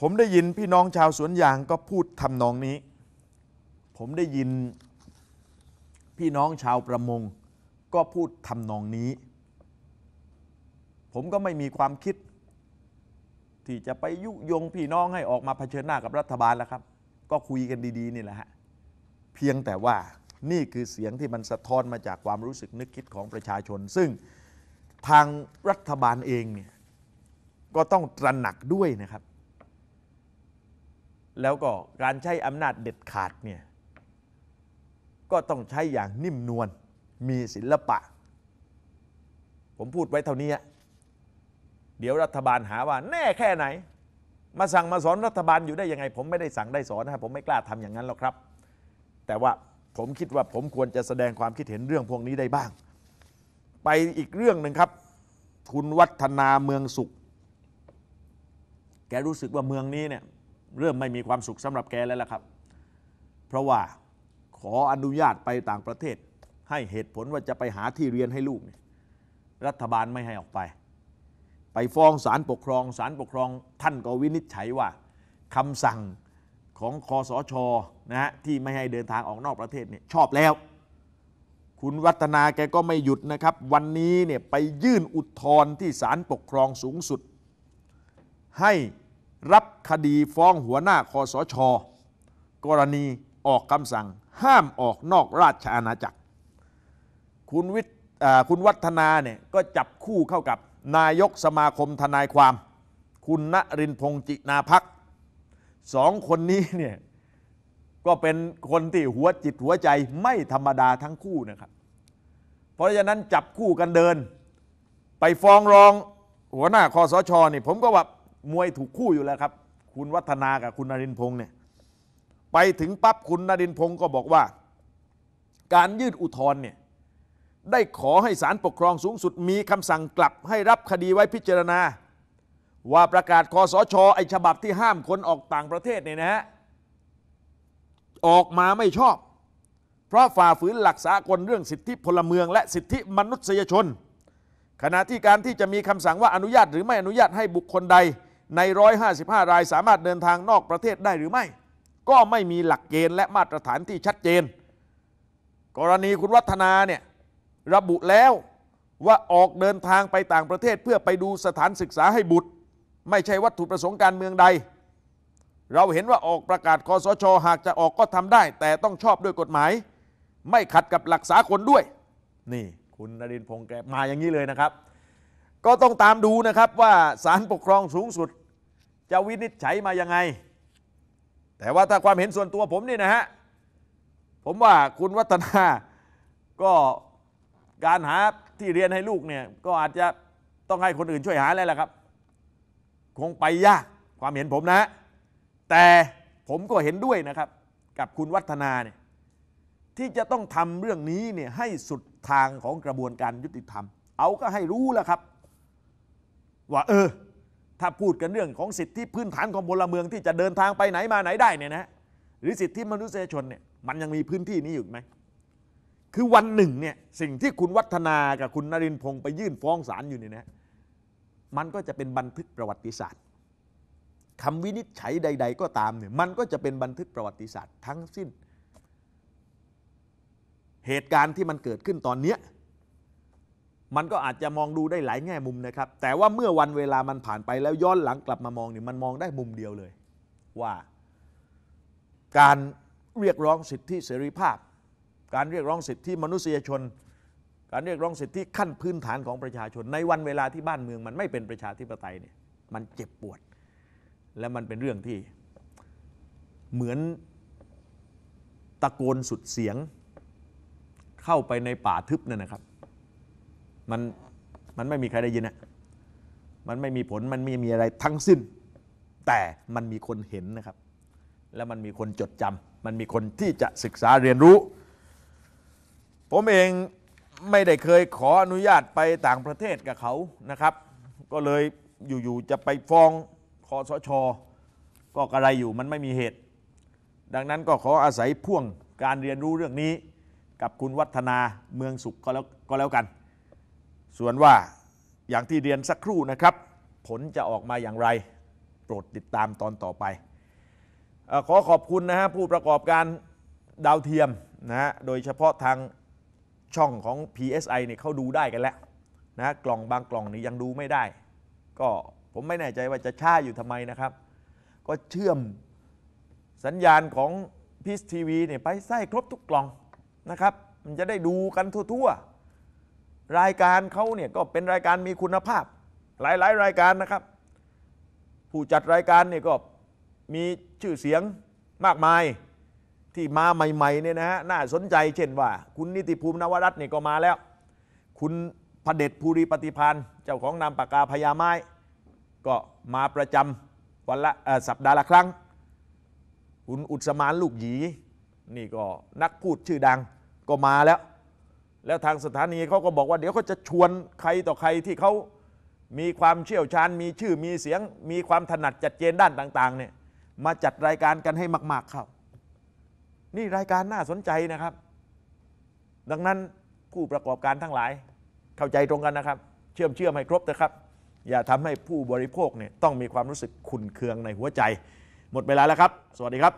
ผมได้ยินพี่น้องชาวสวนยางก็พูดทำนองนี้ ผมได้ยินพี่น้องชาวประมงก็พูดทำนองนี้ ผมก็ไม่มีความคิดที่จะไปยุยงพี่น้องให้ออกมาเผชิญหน้ากับรัฐบาลแล้วครับ ก็คุยกันดีๆนี่แหละฮะเพียงแต่ว่านี่คือเสียงที่มันสะท้อนมาจากความรู้สึกนึกคิดของประชาชน ซึ่งทางรัฐบาลเองเนี่ยก็ต้องตระหนักด้วยนะครับ แล้วก็การใช้อำนาจเด็ดขาดเนี่ยก็ต้องใช้อย่างนิ่มนวลมีศิลปะ ผมพูดไว้เท่านี้ เดี๋ยวรัฐบาลหาว่าแน่แค่ไหน มาสั่งมาสอนรัฐบาลอยู่ได้ยังไง ผมไม่ได้สั่งได้สอนนะครับผมไม่กล้าทำอย่างนั้นหรอกครับ แต่ว่าผมคิดว่าผมควรจะแสดงความคิดเห็นเรื่องพวกนี้ได้บ้าง ไปอีกเรื่องหนึ่งครับ คุณวัฒนาเมืองสุข แกรู้สึกว่าเมืองนี้เนี่ยเริ่มไม่มีความสุขสำหรับแกแล้วล่ะครับ เพราะว่าขออนุญาตไปต่างประเทศให้เหตุผลว่าจะไปหาที่เรียนให้ลูกเนี่ยรัฐบาลไม่ให้ออกไป ไปฟ้องศาลปกครองศาลปกครองท่านก็วินิจฉัยว่าคำสั่งของคอสชนะฮะที่ไม่ให้เดินทางออกนอกประเทศเนี่ยชอบแล้ว คุณวัฒนาแกก็ไม่หยุดนะครับวันนี้เนี่ยไปยื่นอุทธรณ์ที่ศาลปกครองสูงสุด ให้รับคดีฟ้องหัวหน้าคอสชกรณีออกคำสั่งห้ามออกนอกราชอาณาจักรคุณวิทคุณวัฒนาเนี่ยก็จับคู่เข้ากับนายกสมาคมทนายความ คุณณรินพงศ์จินาพัก สองคนนี้เนี่ยก็เป็นคนที่หัวจิตหัวใจไม่ธรรมดาทั้งคู่นะครับ เพราะฉะนั้นจับคู่กันเดิน ไปฟ้องร้องหัวหน้าคอสชอนี่ผมก็ว่ามวยถูกคู่อยู่แล้วครับ คุณวัฒนากับคุณนรินพงศ์เนี่ยไปถึงปั๊บคุณนรินพงศ์ก็บอกว่าการยืดอุทธรณ์เนี่ยได้ขอให้ศาลปกครองสูงสุดมีคำสั่งกลับ ให้รับคดีไว้พิจารณา ว่าประกาศคอสชอไอฉบับที่ห้ามคนออกต่างประเทศเนี่ยนะฮะออกมาไม่ชอบ เพราะฝ่าฝืนหลักสากลเรื่องสิทธิพลเมืองและสิทธิมนุษยชน ขณะที่การที่จะมีคำสั่งว่าอนุญาตหรือไม่อนุญาตให้บุคคลใดใน 155 รายสามารถเดินทางนอกประเทศได้หรือไม่ ก็ไม่มีหลักเกณฑ์และมาตรฐานที่ชัดเจน กรณีคุณวัฒนาเนี่ยระบุแล้วว่าออกเดินทางไปต่างประเทศ เพื่อไปดูสถานศึกษาให้บุตร ไม่ใช่วัตถุประสงค์การเมืองใด เราเห็นว่าออกประกาศคอสช หากจะออกก็ทำได้ แต่ต้องชอบด้วยกฎหมาย ไม่ขัดกับหลักสาคนด้วย นี่คุณนรินพงษ์แกมาอย่างนี้เลยนะครับ ก็ต้องตามดูนะครับว่าศาลปกครองสูงสุด จะวินิจฉัยมายังไง แต่ว่าถ้าความเห็นส่วนตัวผมนี่นะฮะผมว่าคุณวัฒนาก็การหาที่เรียนให้ลูกเนี่ยก็อาจจะต้องให้คนอื่นช่วยหาแล้วล่ะครับคงไปยากความเห็นผมนะ แต่ผมก็เห็นด้วยนะครับกับคุณวัฒนาเนี่ยที่จะต้องทำเรื่องนี้เนี่ยให้สุดทางของกระบวนการยุติธรรม เอาก็ให้รู้แล้วครับ ว่าเออ ถ้าพูดกันเรื่องของสิทธิพื้นฐานของพลเมือง ที่จะเดินทางไปไหนมาไหนได้เนี่ยนะหรือสิทธิมนุษยชนเนี่ยมันยังมีพื้นที่นี้อยู่ไหมคือวันหนึ่งเนี่ยสิ่งที่คุณวัฒนากับคุณนรินทร์พงศ์ไปยื่นฟ้องศาลอยู่เนี่ยนะมันก็จะเป็นบันทึกประวัติศาสตร์คำวินิจฉัยใด ๆ ก็ตามเนี่ยมันก็จะเป็นบันทึกประวัติศาสตร์ทั้งสิ้น เหตุการณ์ที่มันเกิดขึ้นตอนเนี้ยมันก็อาจจะมองดูได้หลายแง่มุมนะครับ แต่ว่าเมื่อวันเวลามันผ่านไปแล้วย้อนหลังกลับมามองเนี่ยมันมองได้มุมเดียวเลยว่าการเรียกร้องสิทธิเสรีภาพการเรียกร้องสิทธิมนุษยชน การเรียกร้องสิทธิขั้นพื้นฐานของประชาชน ในวันเวลาที่บ้านเมือง มันไม่เป็นประชาธิปไตยเนี่ย มันเจ็บปวด และมันเป็นเรื่องที่เหมือนตะโกนสุดเสียง เข้าไปในป่าทึบนั่นนะครับ มัน มันไม่มีใครได้ยินนะมันไม่มีผล มันไม่มีอะไรทั้งสิ้น แต่มันมีคนเห็นนะครับ และมันมีคนจดจำมันมีคนที่จะศึกษาเรียนรู้ผมเองไม่ได้เคยขออนุญาตไปต่างประเทศกับเขานะครับ ก็เลยอยู่ๆจะไปฟ้องคอสช ก็กระไรอยู่มันไม่มีเหตุ ดังนั้นก็ขออาศัยพ่วงการเรียนรู้เรื่องนี้ กับคุณวัฒนาเมืองสุขก็แล้วก็แล้วกัน ส่วนว่าอย่างที่เรียนสักครู่นะครับ ผลจะออกมาอย่างไรโปรดติดตามตอนต่อไปขอขอบคุณนะฮะผู้ประกอบการดาวเทียมนะฮะโดยเฉพาะทางช่องของ PSI เนี่ยเขาดูได้กันแล้วนะ กล่องบางกล่องนี้ยังดูไม่ได้ ก็ผมไม่แน่ใจว่าจะช้าอยู่ทำไมนะครับ ก็เชื่อมสัญญาณของพีซทีวีเนี่ยไปใส่ครบทุกกล่องนะครับ มันจะได้ดูกันทั่ว ๆ รายการเขาเนี่ยก็เป็นรายการมีคุณภาพ หลายๆ รายการนะครับ ผู้จัดรายการเนี่ยก็มีชื่อเสียงมากมายที่มาใหม่ๆเนี่ยนะฮะน่าสนใจเช่นว่า คุณนิติภูมินวรัตน์เนี่ยก็มาแล้ว คุณพระเดชภูริปฏิพันธ์เจ้าของนามปากกาพญาไม้ ก็มาประจำวันละสัปดาห์ละครั้ง คุณอุตสมานลูกหยีนี่ก็นักพูดชื่อดังก็มาแล้ว แล้วทางสถานีเขาก็บอกว่าเดี๋ยวเขาจะชวนใครต่อใครที่เขามีความเชี่ยวชาญ มีชื่อมีเสียง มีความถนัดจัดเจนด้านต่างๆเนี่ยมาจัดรายการกันให้มากๆเข้านี่รายการน่าสนใจนะครับ ดังนั้นผู้ประกอบการทั้งหลาย เข้าใจตรงกันนะครับ เชื่อมเชื่อมให้ครบนะครับ อย่าทำให้ผู้บริโภคเนี่ยต้องมีความรู้สึกขุนเคืองในหัวใจ หมดเวลาแล้วครับ สวัสดีครับ